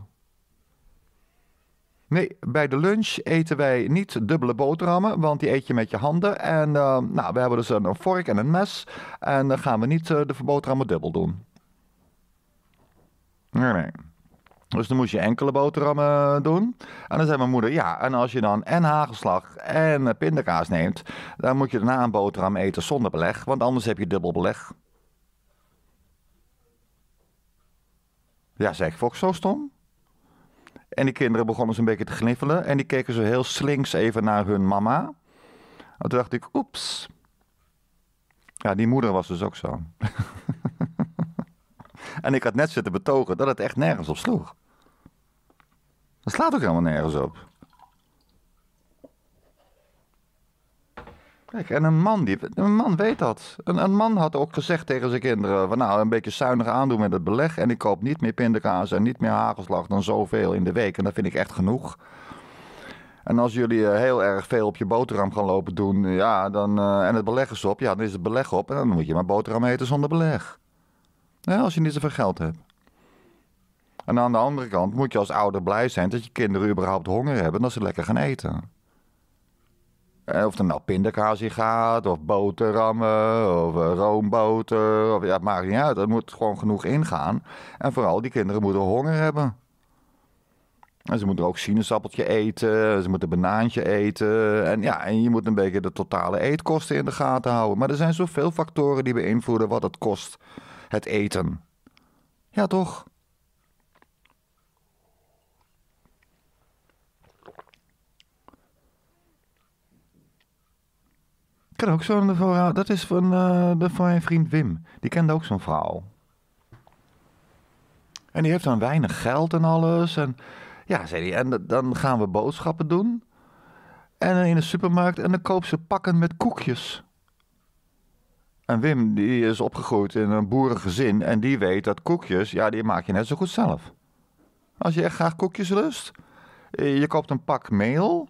Nee, bij de lunch eten wij niet dubbele boterhammen, want die eet je met je handen. En eh, nou, we hebben dus een, vork en een mes. En dan gaan we niet eh, de boterhammen dubbel doen. Nee, nee. Dus dan moest je enkele boterhammen doen. En dan zei mijn moeder, ja, en als je dan en hagelslag en eh, pindakaas neemt, dan moet je daarna een boterham eten zonder beleg, want anders heb je dubbel beleg. Ja, zei ik ik zo stom. En die kinderen begonnen een beetje te gniffelen en die keken zo heel slinks even naar hun mama. En toen dacht ik, oeps. Ja, die moeder was dus ook zo. [LAUGHS] en ik had net zitten betogen dat het echt nergens op sloeg. Dat slaat ook helemaal nergens op. Kijk, en een man, die, een man weet dat. Een, een, man had ook gezegd tegen zijn kinderen: van nou, een beetje zuinig aandoen met het beleg. En ik koop niet meer pindakaas en niet meer hagelslag dan zoveel in de week. En dat vind ik echt genoeg. En als jullie eh, heel erg veel op je boterham gaan lopen doen, ja, dan, eh, en het beleg is op, ja, dan is het beleg op. En dan moet je maar boterham eten zonder beleg. Ja, als je niet zoveel geld hebt. En aan de andere kant moet je als ouder blij zijn dat je kinderen überhaupt honger hebben en dat ze lekker gaan eten. Eh, of er nou pindakaas gaat, of boterhammen, of eh, roomboter. Of, ja, het maakt niet uit, er moet gewoon genoeg ingaan. En vooral, die kinderen moeten honger hebben. En ze moeten ook sinaasappeltje eten, ze moeten banaantje eten. En ja, en je moet een beetje de totale eetkosten in de gaten houden. Maar er zijn zoveel factoren die beïnvloeden wat het kost, het eten. Ja, toch? ken ook zo'n verhaal. Dat is van, uh, eh, de, van mijn vriend Wim. Die kende ook zo'n vrouw. En die heeft dan weinig geld en alles. En ja, zei hij. En dan gaan we boodschappen doen. En in de supermarkt. En dan koopt ze pakken met koekjes. En Wim, die is opgegroeid in een boerengezin. En die weet dat koekjes, ja, die maak je net zo goed zelf. Als je echt graag koekjes lust. Eh, je koopt een pak meel.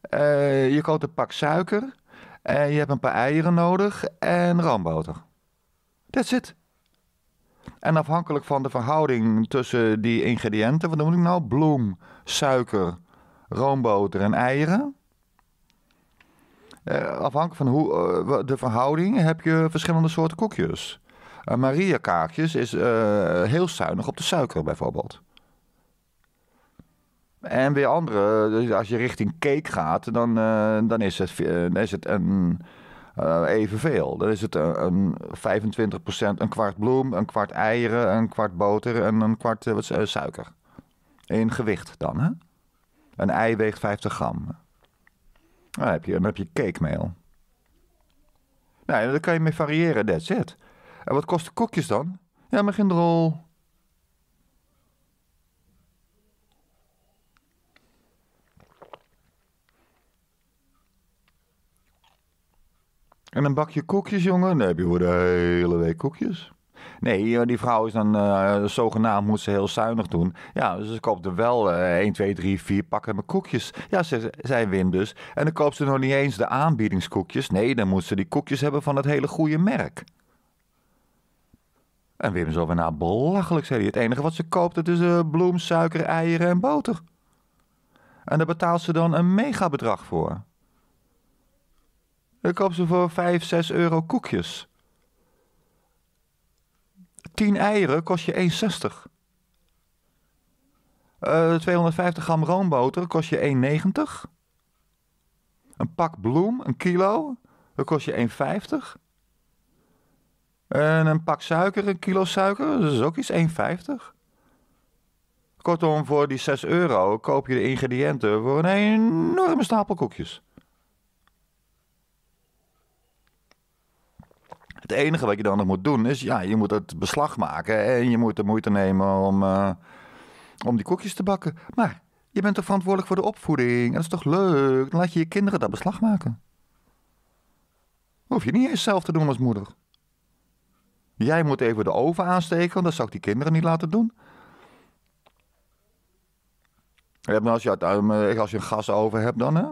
Eh, je koopt een pak suiker. En je hebt een paar eieren nodig en ramboter. That's it. En afhankelijk van de verhouding tussen die ingrediënten, wat noem ik nou? Bloem, suiker, roomboter en eieren. Eh, afhankelijk van hoe, eh, de verhouding heb je verschillende soorten koekjes. Uh, eh, Maria kaakjes is heel zuinig op de suiker bijvoorbeeld. En weer andere, dus als je richting cake gaat, dan, eh, dan is het, eh, is het een, eh, evenveel. Dan is het een, 25 een kwart bloem, een kwart eieren, een kwart boter en een kwart wat, suiker. In gewicht dan, hè? Een ei weegt 50 gram. Dan heb je, dan heb je cake Nou, daar kan je mee variëren, that's it. En wat kosten koekjes dan? Ja, maar geen rol. En een bakje koekjes, jongen. Dan heb je voor de hele week koekjes. Nee, eh, die vrouw is dan eh, zogenaamd, moet ze heel zuinig doen. Ja, dus ze koopt er wel 1, 2, 3, 4 pakken met koekjes. Ja, zei Wim dus. En dan koopt ze nog niet eens de aanbiedingskoekjes. Nee, dan moet ze die koekjes hebben van het hele goede merk. En Wim zo van, nou belachelijk, zei hij. Het enige wat ze koopt, dat is uh, eh, bloem, suiker, eieren en boter. En daar betaalt ze dan een megabedrag voor. Dan koop ze voor 5, 6 euro koekjes. 10 eieren kost je 1,60. Uh, 250 gram roomboter kost je 1,90. Een pak bloem, een kilo, dat kost je 1,50. En een pak suiker, een kilo suiker, dat is ook iets 1,50. Kortom, voor die 6 euro koop je de ingrediënten voor een enorme stapel koekjes. Het enige wat je dan nog moet doen is, ja, je moet het beslag maken en je moet de moeite nemen om, eh, om die koekjes te bakken. Maar je bent toch verantwoordelijk voor de opvoeding? En dat is toch leuk? Dan laat je je kinderen dat beslag maken. Hoef je niet eens zelf te doen als moeder. Jij moet even de oven aansteken, want dat zou ik die kinderen niet laten doen. Als je, als je een gasoven hebt dan, hè?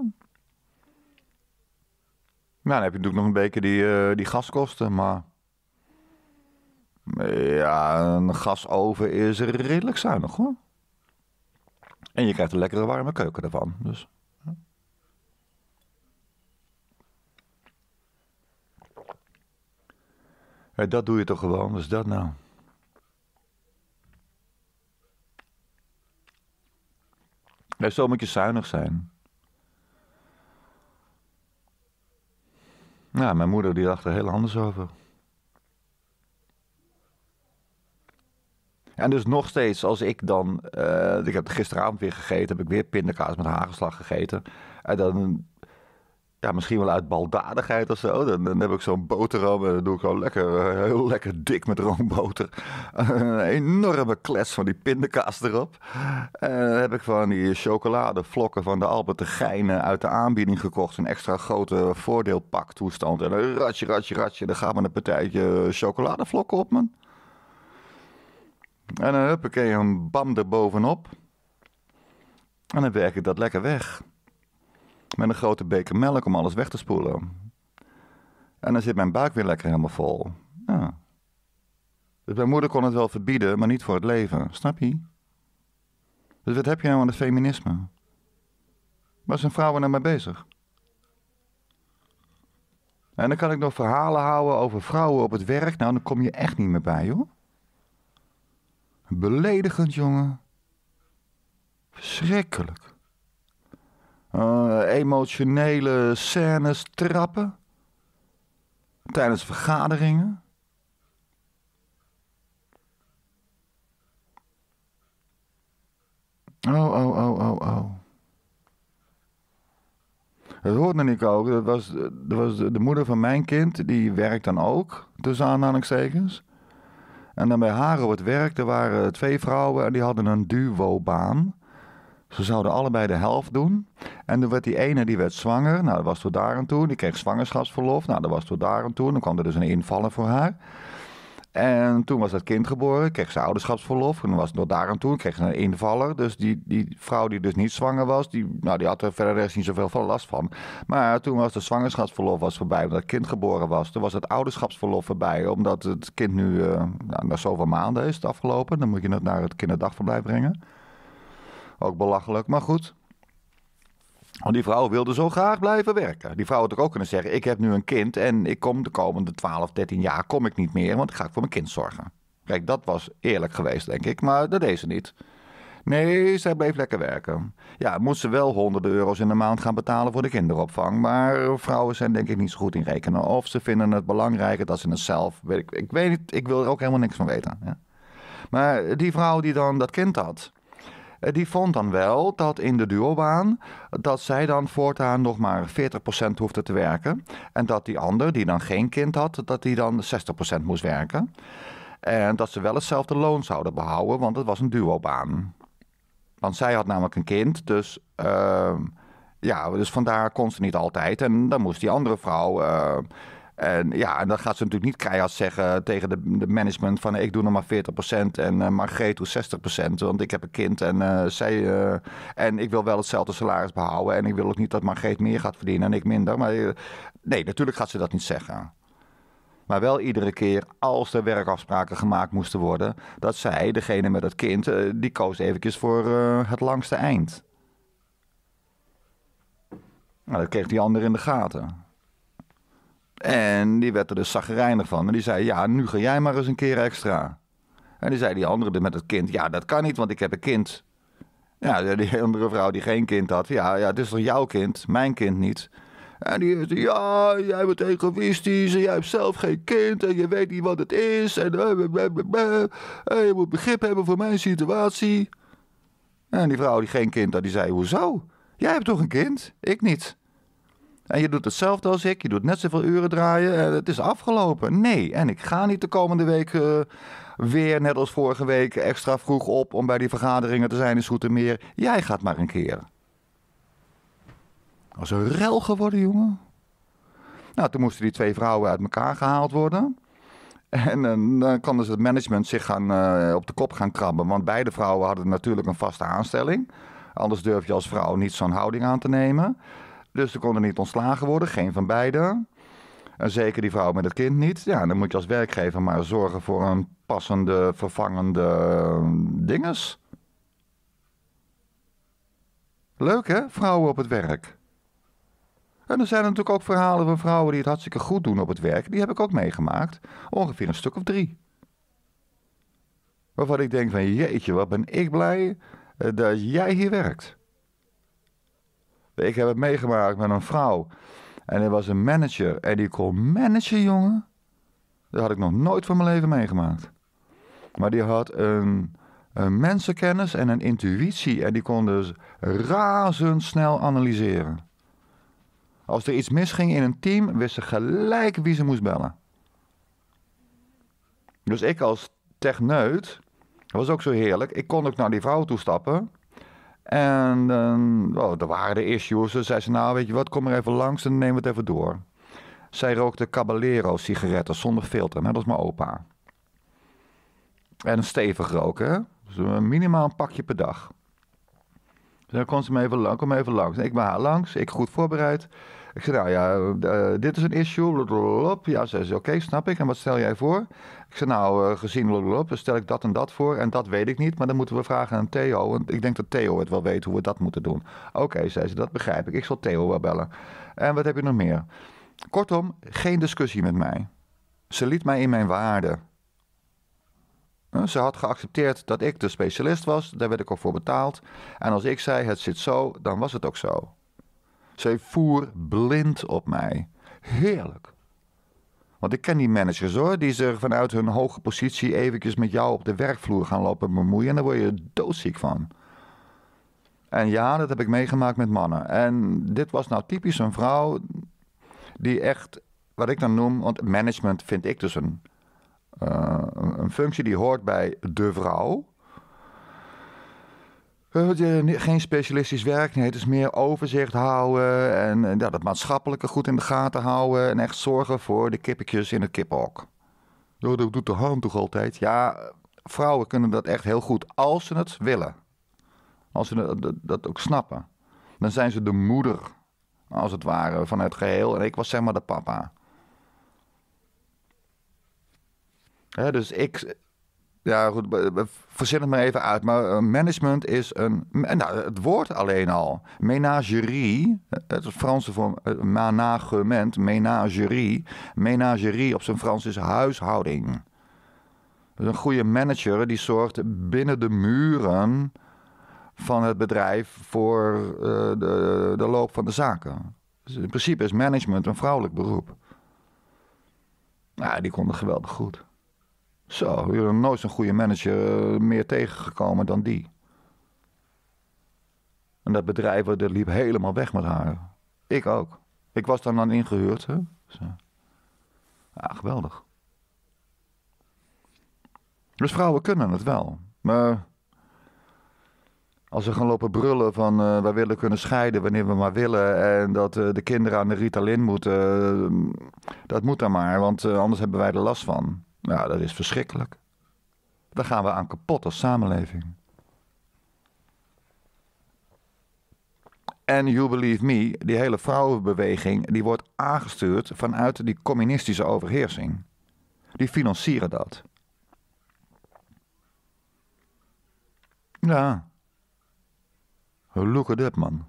Nou, dan heb je natuurlijk nog een beetje die, eh, die gaskosten, maar... Ja, een gasoven is redelijk zuinig hoor. En je krijgt een lekkere warme keuken ervan, dus... dat doe je toch gewoon, is dat nou. zo moet je zuinig zijn. Nou, mijn moeder die dacht er heel anders over. En dus nog steeds, als ik dan. Eh, ik heb gisteravond weer gegeten, heb ik weer pindakaas met hagelslag gegeten. En dan ja, misschien wel uit baldadigheid of zo. Dan, dan heb ik zo'n boterham en dan doe ik gewoon lekker, eh, heel lekker dik met roomboter. [LAUGHS] Een enorme klets van die pindakaas erop. En dan heb ik van die chocoladevlokken van de Albert de Geijnen uit de aanbieding gekocht. Een extra grote voordeelpak En een ratje, ratje, ratje. Dan gaat maar een partijtje chocoladevlokken op, man. En dan heb ik een bam erbovenop. En dan werk ik dat lekker weg met een grote beker melk om alles weg te spoelen. En dan zit mijn buik weer lekker helemaal vol. Ja. Dus mijn moeder kon het wel verbieden, maar niet voor het leven. Snap je? Dus wat heb je nou aan het feminisme? Waar zijn vrouwen nou mee bezig? En dan kan ik nog verhalen houden over vrouwen op het werk. Nou, dan kom je echt niet meer bij, joh. Beledigend, jongen. Verschrikkelijk. Eh, emotionele scènes trappen tijdens vergaderingen. Oh, oh, oh, oh, oh. Dat hoorde ik ook. Dat was, dat was de, moeder van mijn kind, die werkt dan ook, tussen aanhalingstekens. En dan bij haar op het werk, er waren twee vrouwen en die hadden een duo-baan. Ze zouden allebei de helft doen. En toen werd die ene die werd zwanger. Nou, dat was tot daar aan toe. Die kreeg zwangerschapsverlof. Nou, dat was tot daar aan toe. Dan kwam er dus een invaller voor haar. En toen was dat kind geboren, kreeg ze ouderschapsverlof. En dan was het tot daar aan toe, kreeg ze een invaller. Dus die, die vrouw die dus niet zwanger was, die, nou, die had er verder niet zoveel van last van. Maar toen was de zwangerschapsverlof was voorbij, omdat het kind geboren was. Toen was het ouderschapsverlof voorbij, omdat het kind nu uh, nou, zoveel maanden is afgelopen. Dan moet je het naar het kinderdagverblijf brengen. Ook belachelijk, maar goed. Want die vrouw wilde zo graag blijven werken. Die vrouw had ook kunnen zeggen: Ik heb nu een kind en ik kom de komende 12, 13 jaar kom ik niet meer, want ik ga ik voor mijn kind zorgen. Kijk, dat was eerlijk geweest, denk ik, maar dat deed ze niet. Nee, zij bleef lekker werken. Ja, moest ze wel honderden euro's in de maand gaan betalen voor de kinderopvang. Maar vrouwen zijn denk ik niet zo goed in rekenen. Of ze vinden het belangrijker dat ze het zelf... Weet ik, ik weet niet, ik wil er ook helemaal niks van weten. Ja. Maar die vrouw die dan dat kind had... Eh, die vond dan wel dat in de duobaan dat zij dan voortaan nog maar 40% hoefde te werken. En dat die ander, die dan geen kind had, dat die dan 60% moest werken. En dat ze wel hetzelfde loon zouden behouden, want het was een duobaan. Want zij had namelijk een kind, dus... Ehm, ja, dus vandaar kon ze niet altijd. En dan moest die andere vrouw ehm, en ja, en dan gaat ze natuurlijk niet keihard zeggen tegen de, management van ik doe nog maar 40% en uh, doet 60%, want ik heb een kind en eh, zij eh, en ik wil wel hetzelfde salaris behouden en ik wil ook niet dat Margreet meer gaat verdienen en ik minder. Maar nee, natuurlijk gaat ze dat niet zeggen. Maar wel iedere keer als er werkafspraken gemaakt moesten worden, dat zij, degene met het kind, die koos eventjes voor het langste eind. Nou, dat kreeg die ander in de gaten. En die werd er dus zagrijnig van. En die zei, ja, nu ga jij maar eens een keer extra. En die zei die andere met het kind, ja, dat kan niet, want ik heb een kind. Ja, die andere vrouw die geen kind had, ja, ja het is toch jouw kind, mijn kind niet. En die zei, ja, jij bent egoïstisch en jij hebt zelf geen kind en je weet niet wat het is. En, en eh, eh, eh, je moet begrip hebben voor mijn situatie. En die vrouw die geen kind had, die zei, hoezo? Jij hebt toch een kind? Ik niet. En je doet hetzelfde als ik, je doet net zoveel uren draaien, eh, het is afgelopen. Nee, en ik ga niet de komende week eh, weer, net als vorige week, extra vroeg op om bij die vergaderingen te zijn in meer. Jij gaat maar een keer. Was een rel geworden, jongen. Nou, toen moesten die twee vrouwen uit elkaar gehaald worden. En, eh, dan kan dus het management zich gaan, op de kop gaan krabben. Want beide vrouwen hadden natuurlijk een vaste aanstelling. Anders durf je als vrouw niet zo'n houding aan te nemen. Dus ze konden niet ontslagen worden, geen van beiden. En zeker die vrouw met het kind niet. Ja, dan moet je als werkgever maar zorgen voor een passende, vervangende eh, dinges. Leuk hè, vrouwen op het werk. En er zijn natuurlijk ook verhalen van vrouwen die het hartstikke goed doen op het werk. Die heb ik ook meegemaakt. Ongeveer een stuk of drie. Waarvan ik denk van jeetje, wat ben ik blij eh, dat jij hier werkt. Ik heb het meegemaakt met een vrouw. En die was een manager. En die kon manager jongen. Dat had ik nog nooit van mijn leven meegemaakt. Maar die had een, mensenkennis en een intuïtie. En die kon dus razendsnel analyseren. Als er iets misging in een team, wist ze gelijk wie ze moest bellen. Dus ik als techneut, dat was ook zo heerlijk. Ik kon ook naar die vrouw toe stappen en dan oh, er waren de issues. Ze zei nou weet je wat, kom maar even langs en neem het even door. Zij rookte Caballero sigaretten zonder filter, net als mijn opa. En stevig roken, Dus minimaal een pakje per dag. Dus dan kon ze me even, kom even langs. ik ben haar langs, ik goed voorbereid. Ik zei, nou ja, eh, dit is een issue. Ja, zei ze, oké, snap ik. En wat stel jij voor? Ik zei, nou, eh, gezien stel ik dat en dat voor. En dat weet ik niet, maar dan moeten we vragen aan Theo. Want ik denk dat Theo het wel weet hoe we dat moeten doen. Oké, zei ze, dat begrijp ik. Ik zal Theo wel bellen. En wat heb je nog meer? Kortom, geen discussie met mij. Ze liet mij in mijn waarde. Ze had geaccepteerd dat ik de specialist was, daar werd ik ook voor betaald. En als ik zei het zit zo, dan was het ook zo. Zij voer blind op mij. Heerlijk. Want ik ken die managers hoor, die zich vanuit hun hoge positie eventjes met jou op de werkvloer gaan lopen bemoeien. En daar word je doodziek van. En ja, dat heb ik meegemaakt met mannen. En dit was nou typisch een vrouw die echt, wat ik dan noem, want management vind ik dus een, eh, een functie die hoort bij de vrouw geen specialistisch werk, nee, het is meer overzicht houden en, ja, dat maatschappelijke goed in de gaten houden en echt zorgen voor de kippetjes in het kippenhok. dat doet de hand toch altijd? Ja, vrouwen kunnen dat echt heel goed als ze het willen. Als ze dat, ook snappen. Dan zijn ze de moeder, als het ware, van het geheel. En ik was zeg maar de papa. dus ik, ja, goed, verzin het maar even uit. Maar eh, management is een. Nou, het woord alleen al. Menagerie, eh, het Franse voor eh, management, menagerie. Menagerie op zijn Frans is huishouding. Dus een goede manager die zorgt binnen de muren van het bedrijf voor de, de loop van de zaken. Dus in principe is management een vrouwelijk beroep. Nou, die konden geweldig goed. Zo, we hebben nooit zo'n goede manager eh, meer tegengekomen dan die. En dat bedrijf dat liep helemaal weg met haar. Ik ook. Ik was dan dan ingehuurd. Hè? Zo. Ja, geweldig. Dus vrouwen kunnen het wel. Maar als ze gaan lopen brullen van uh, wij willen kunnen scheiden wanneer we maar willen. En dat eh, de kinderen aan de Ritalin moeten. dat moet dan maar, want anders hebben wij er last van. Nou, dat is verschrikkelijk. Daar gaan we aan kapot als samenleving. En You Believe Me, die hele vrouwenbeweging, die wordt aangestuurd vanuit die communistische overheersing. Die financieren dat. Ja. Look at that, man.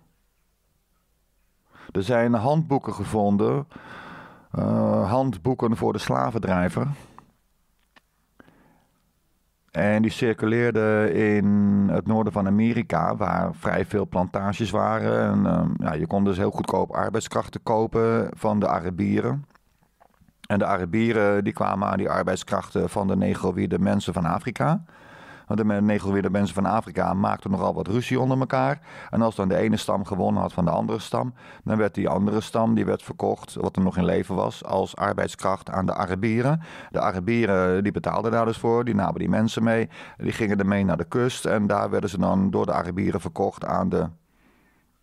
Er zijn handboeken gevonden. Eh, handboeken voor de slavendrijver. En die circuleerde in het noorden van Amerika, waar vrij veel plantages waren. En, ehm, ja, je kon dus heel goedkoop arbeidskrachten kopen van de Arabieren. En de Arabieren die kwamen aan die arbeidskrachten van de negroïde mensen van Afrika. Want de negelweerde mensen van Afrika maakten nogal wat ruzie onder elkaar. En als dan de ene stam gewonnen had van de andere stam, dan werd die andere stam die werd verkocht, wat er nog in leven was, als arbeidskracht aan de Arabieren. De Arabieren die betaalden daar dus voor, die namen die mensen mee, die gingen ermee naar de kust en daar werden ze dan door de Arabieren verkocht aan de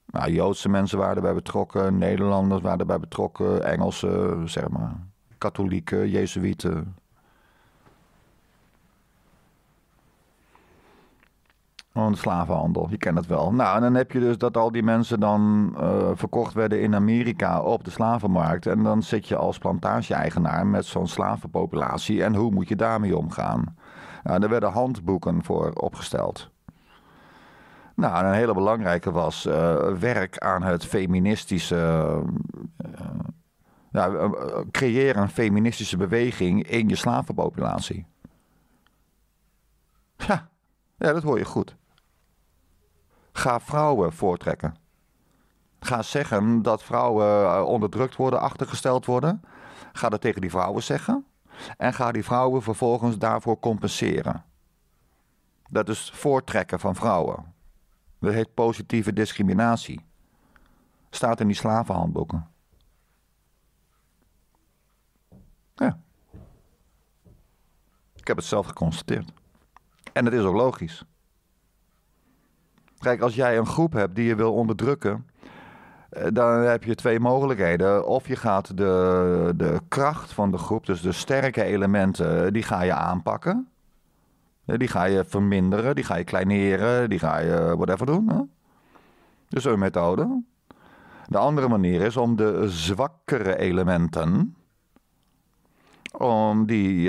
nou, Joodse mensen waren erbij betrokken, Nederlanders waren erbij betrokken, Engelsen, zeg maar, katholieken, Jezuïeten. De oh, slavenhandel, je kent het wel. Nou, en dan heb je dus dat al die mensen dan eh, verkocht werden in Amerika op de slavenmarkt. En dan zit je als plantage-eigenaar met zo'n slavenpopulatie. En hoe moet je daarmee omgaan? Nou, daar werden handboeken voor opgesteld. Nou, een hele belangrijke was eh, werk aan het feministische. Uh, creëer een feministische beweging in je slavenpopulatie. Ja, ja dat hoor je goed. Ga vrouwen voortrekken. Ga zeggen dat vrouwen eh, onderdrukt worden, achtergesteld worden. Ga dat tegen die vrouwen zeggen. En ga die vrouwen vervolgens daarvoor compenseren. Dat is voortrekken van vrouwen. Dat heet positieve discriminatie. Staat in die slavenhandboeken. Ja. Ik heb het zelf geconstateerd. En het is ook logisch. Kijk, als jij een groep hebt die je wil onderdrukken, eh, dan heb je twee mogelijkheden. Of je gaat de, de kracht van de groep, dus de sterke elementen, eh, die ga je aanpakken. Eh, die ga je verminderen, die ga je kleineren, die ga je whatever doen. Hè? Dus een methode. De andere manier is om de zwakkere elementen, om die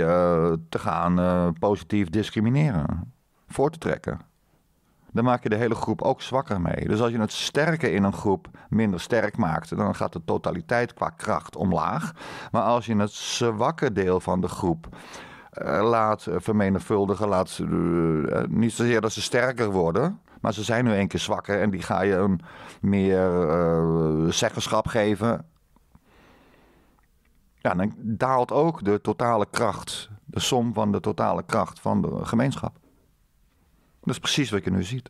te gaan positief discrimineren, voor te trekken dan maak je de hele groep ook zwakker mee. Dus als je het sterke in een groep minder sterk maakt, dan gaat de totaliteit qua kracht omlaag. Maar als je het zwakke deel van de groep eh, laat vermenigvuldigen, laat, eh, eh, niet zozeer dat ze sterker worden. Maar ze zijn nu een keer zwakker en die ga je een meer zeggenschap geven. Ja, dan daalt ook de totale kracht, de som van de totale kracht van de gemeenschap. Dat is precies wat je nu ziet.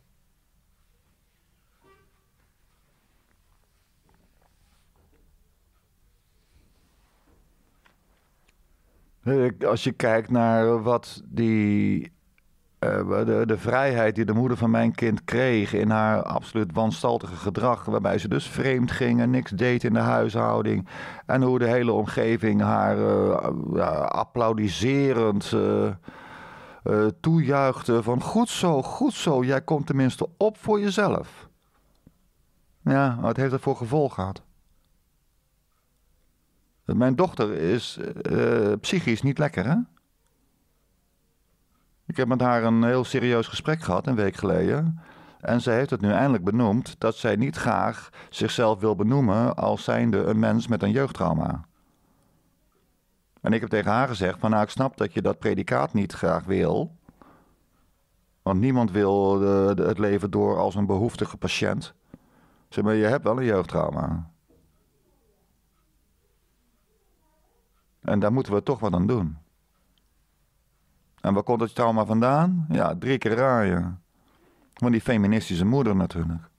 Als je kijkt naar wat die eh, de, de, vrijheid die de moeder van mijn kind kreeg in haar absoluut wanstaltige gedrag, waarbij ze dus vreemd ging en niks deed in de huishouding. En hoe de hele omgeving haar uh, applaudiserend eh, eh, toejuichte van goed zo, goed zo, jij komt tenminste op voor jezelf. Ja, wat heeft dat voor gevolg gehad? Mijn dochter is eh, psychisch niet lekker, hè? Ik heb met haar een heel serieus gesprek gehad een week geleden. En zij heeft het nu eindelijk benoemd dat zij niet graag zichzelf wil benoemen als zijnde een mens met een jeugdtrauma. En ik heb tegen haar gezegd: van nou, ik snap dat je dat predicaat niet graag wil. Want niemand wil eh, het leven door als een behoeftige patiënt. Zeg maar, je hebt wel een jeugdtrauma. En daar moeten we toch wat aan doen. En waar komt dat trauma vandaan? Ja, drie keer raaien. Van die feministische moeder natuurlijk.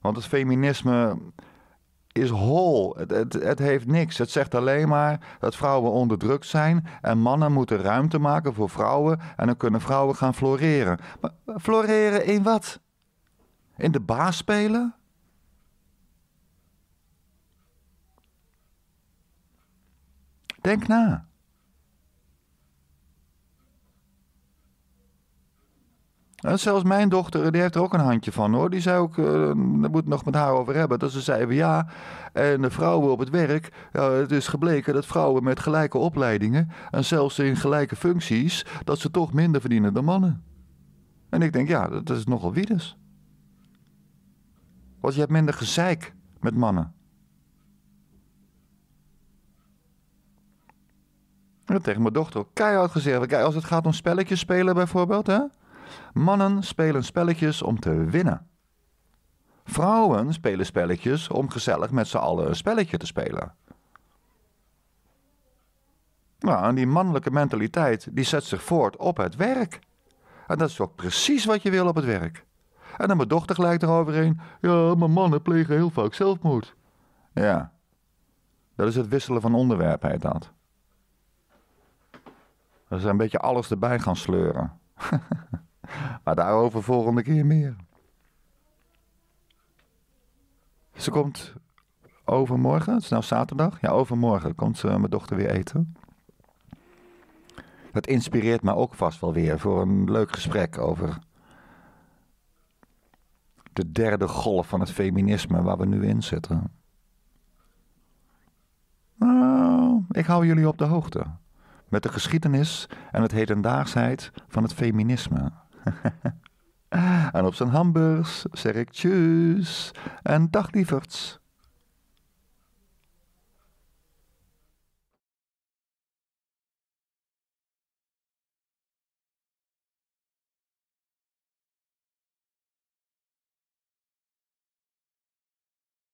Want het feminisme is hol. Het, het, het, heeft niks. Het zegt alleen maar dat vrouwen onderdrukt zijn en mannen moeten ruimte maken voor vrouwen en dan kunnen vrouwen gaan floreren. Maar floreren in wat? In de baas spelen? Denk na. En nou, zelfs mijn dochter, die heeft er ook een handje van hoor. Die zei ook, uh, eh, daar moet het nog met haar over hebben. Dat ze zeiden ja. En de vrouwen op het werk, het is gebleken dat vrouwen met gelijke opleidingen en zelfs in gelijke functies, dat ze toch minder verdienen dan mannen. En ik denk, ja, dat is nogal wiedes. Want je hebt minder gezeik met mannen. Ja, tegen mijn dochter keihard gezegd. Kijk, als het gaat om spelletjes spelen bijvoorbeeld, hè? Mannen spelen spelletjes om te winnen. Vrouwen spelen spelletjes om gezellig met z'n allen een spelletje te spelen. Nou, en die mannelijke mentaliteit die zet zich voort op het werk. En dat is ook precies wat je wil op het werk. En dan mijn dochter gelijk eroverheen. Ja, mijn mannen plegen heel vaak zelfmoord. Ja, dat is het wisselen van onderwerp, heet dat. Dat is een beetje alles erbij gaan sleuren. [LAUGHS] [LAUGHS] Maar daarover volgende keer meer. Ze komt overmorgen, het is nou zaterdag. Ja, overmorgen komt ze mijn dochter weer eten. Dat inspireert me ook vast wel weer voor een leuk gesprek over de derde golf van het feminisme waar we nu in zitten. Nou, ik hou jullie op de hoogte met de geschiedenis en het hedendaagsheid van het feminisme. [LAUGHS] en op zijn hambers zeg ik tjus en dag lieverds.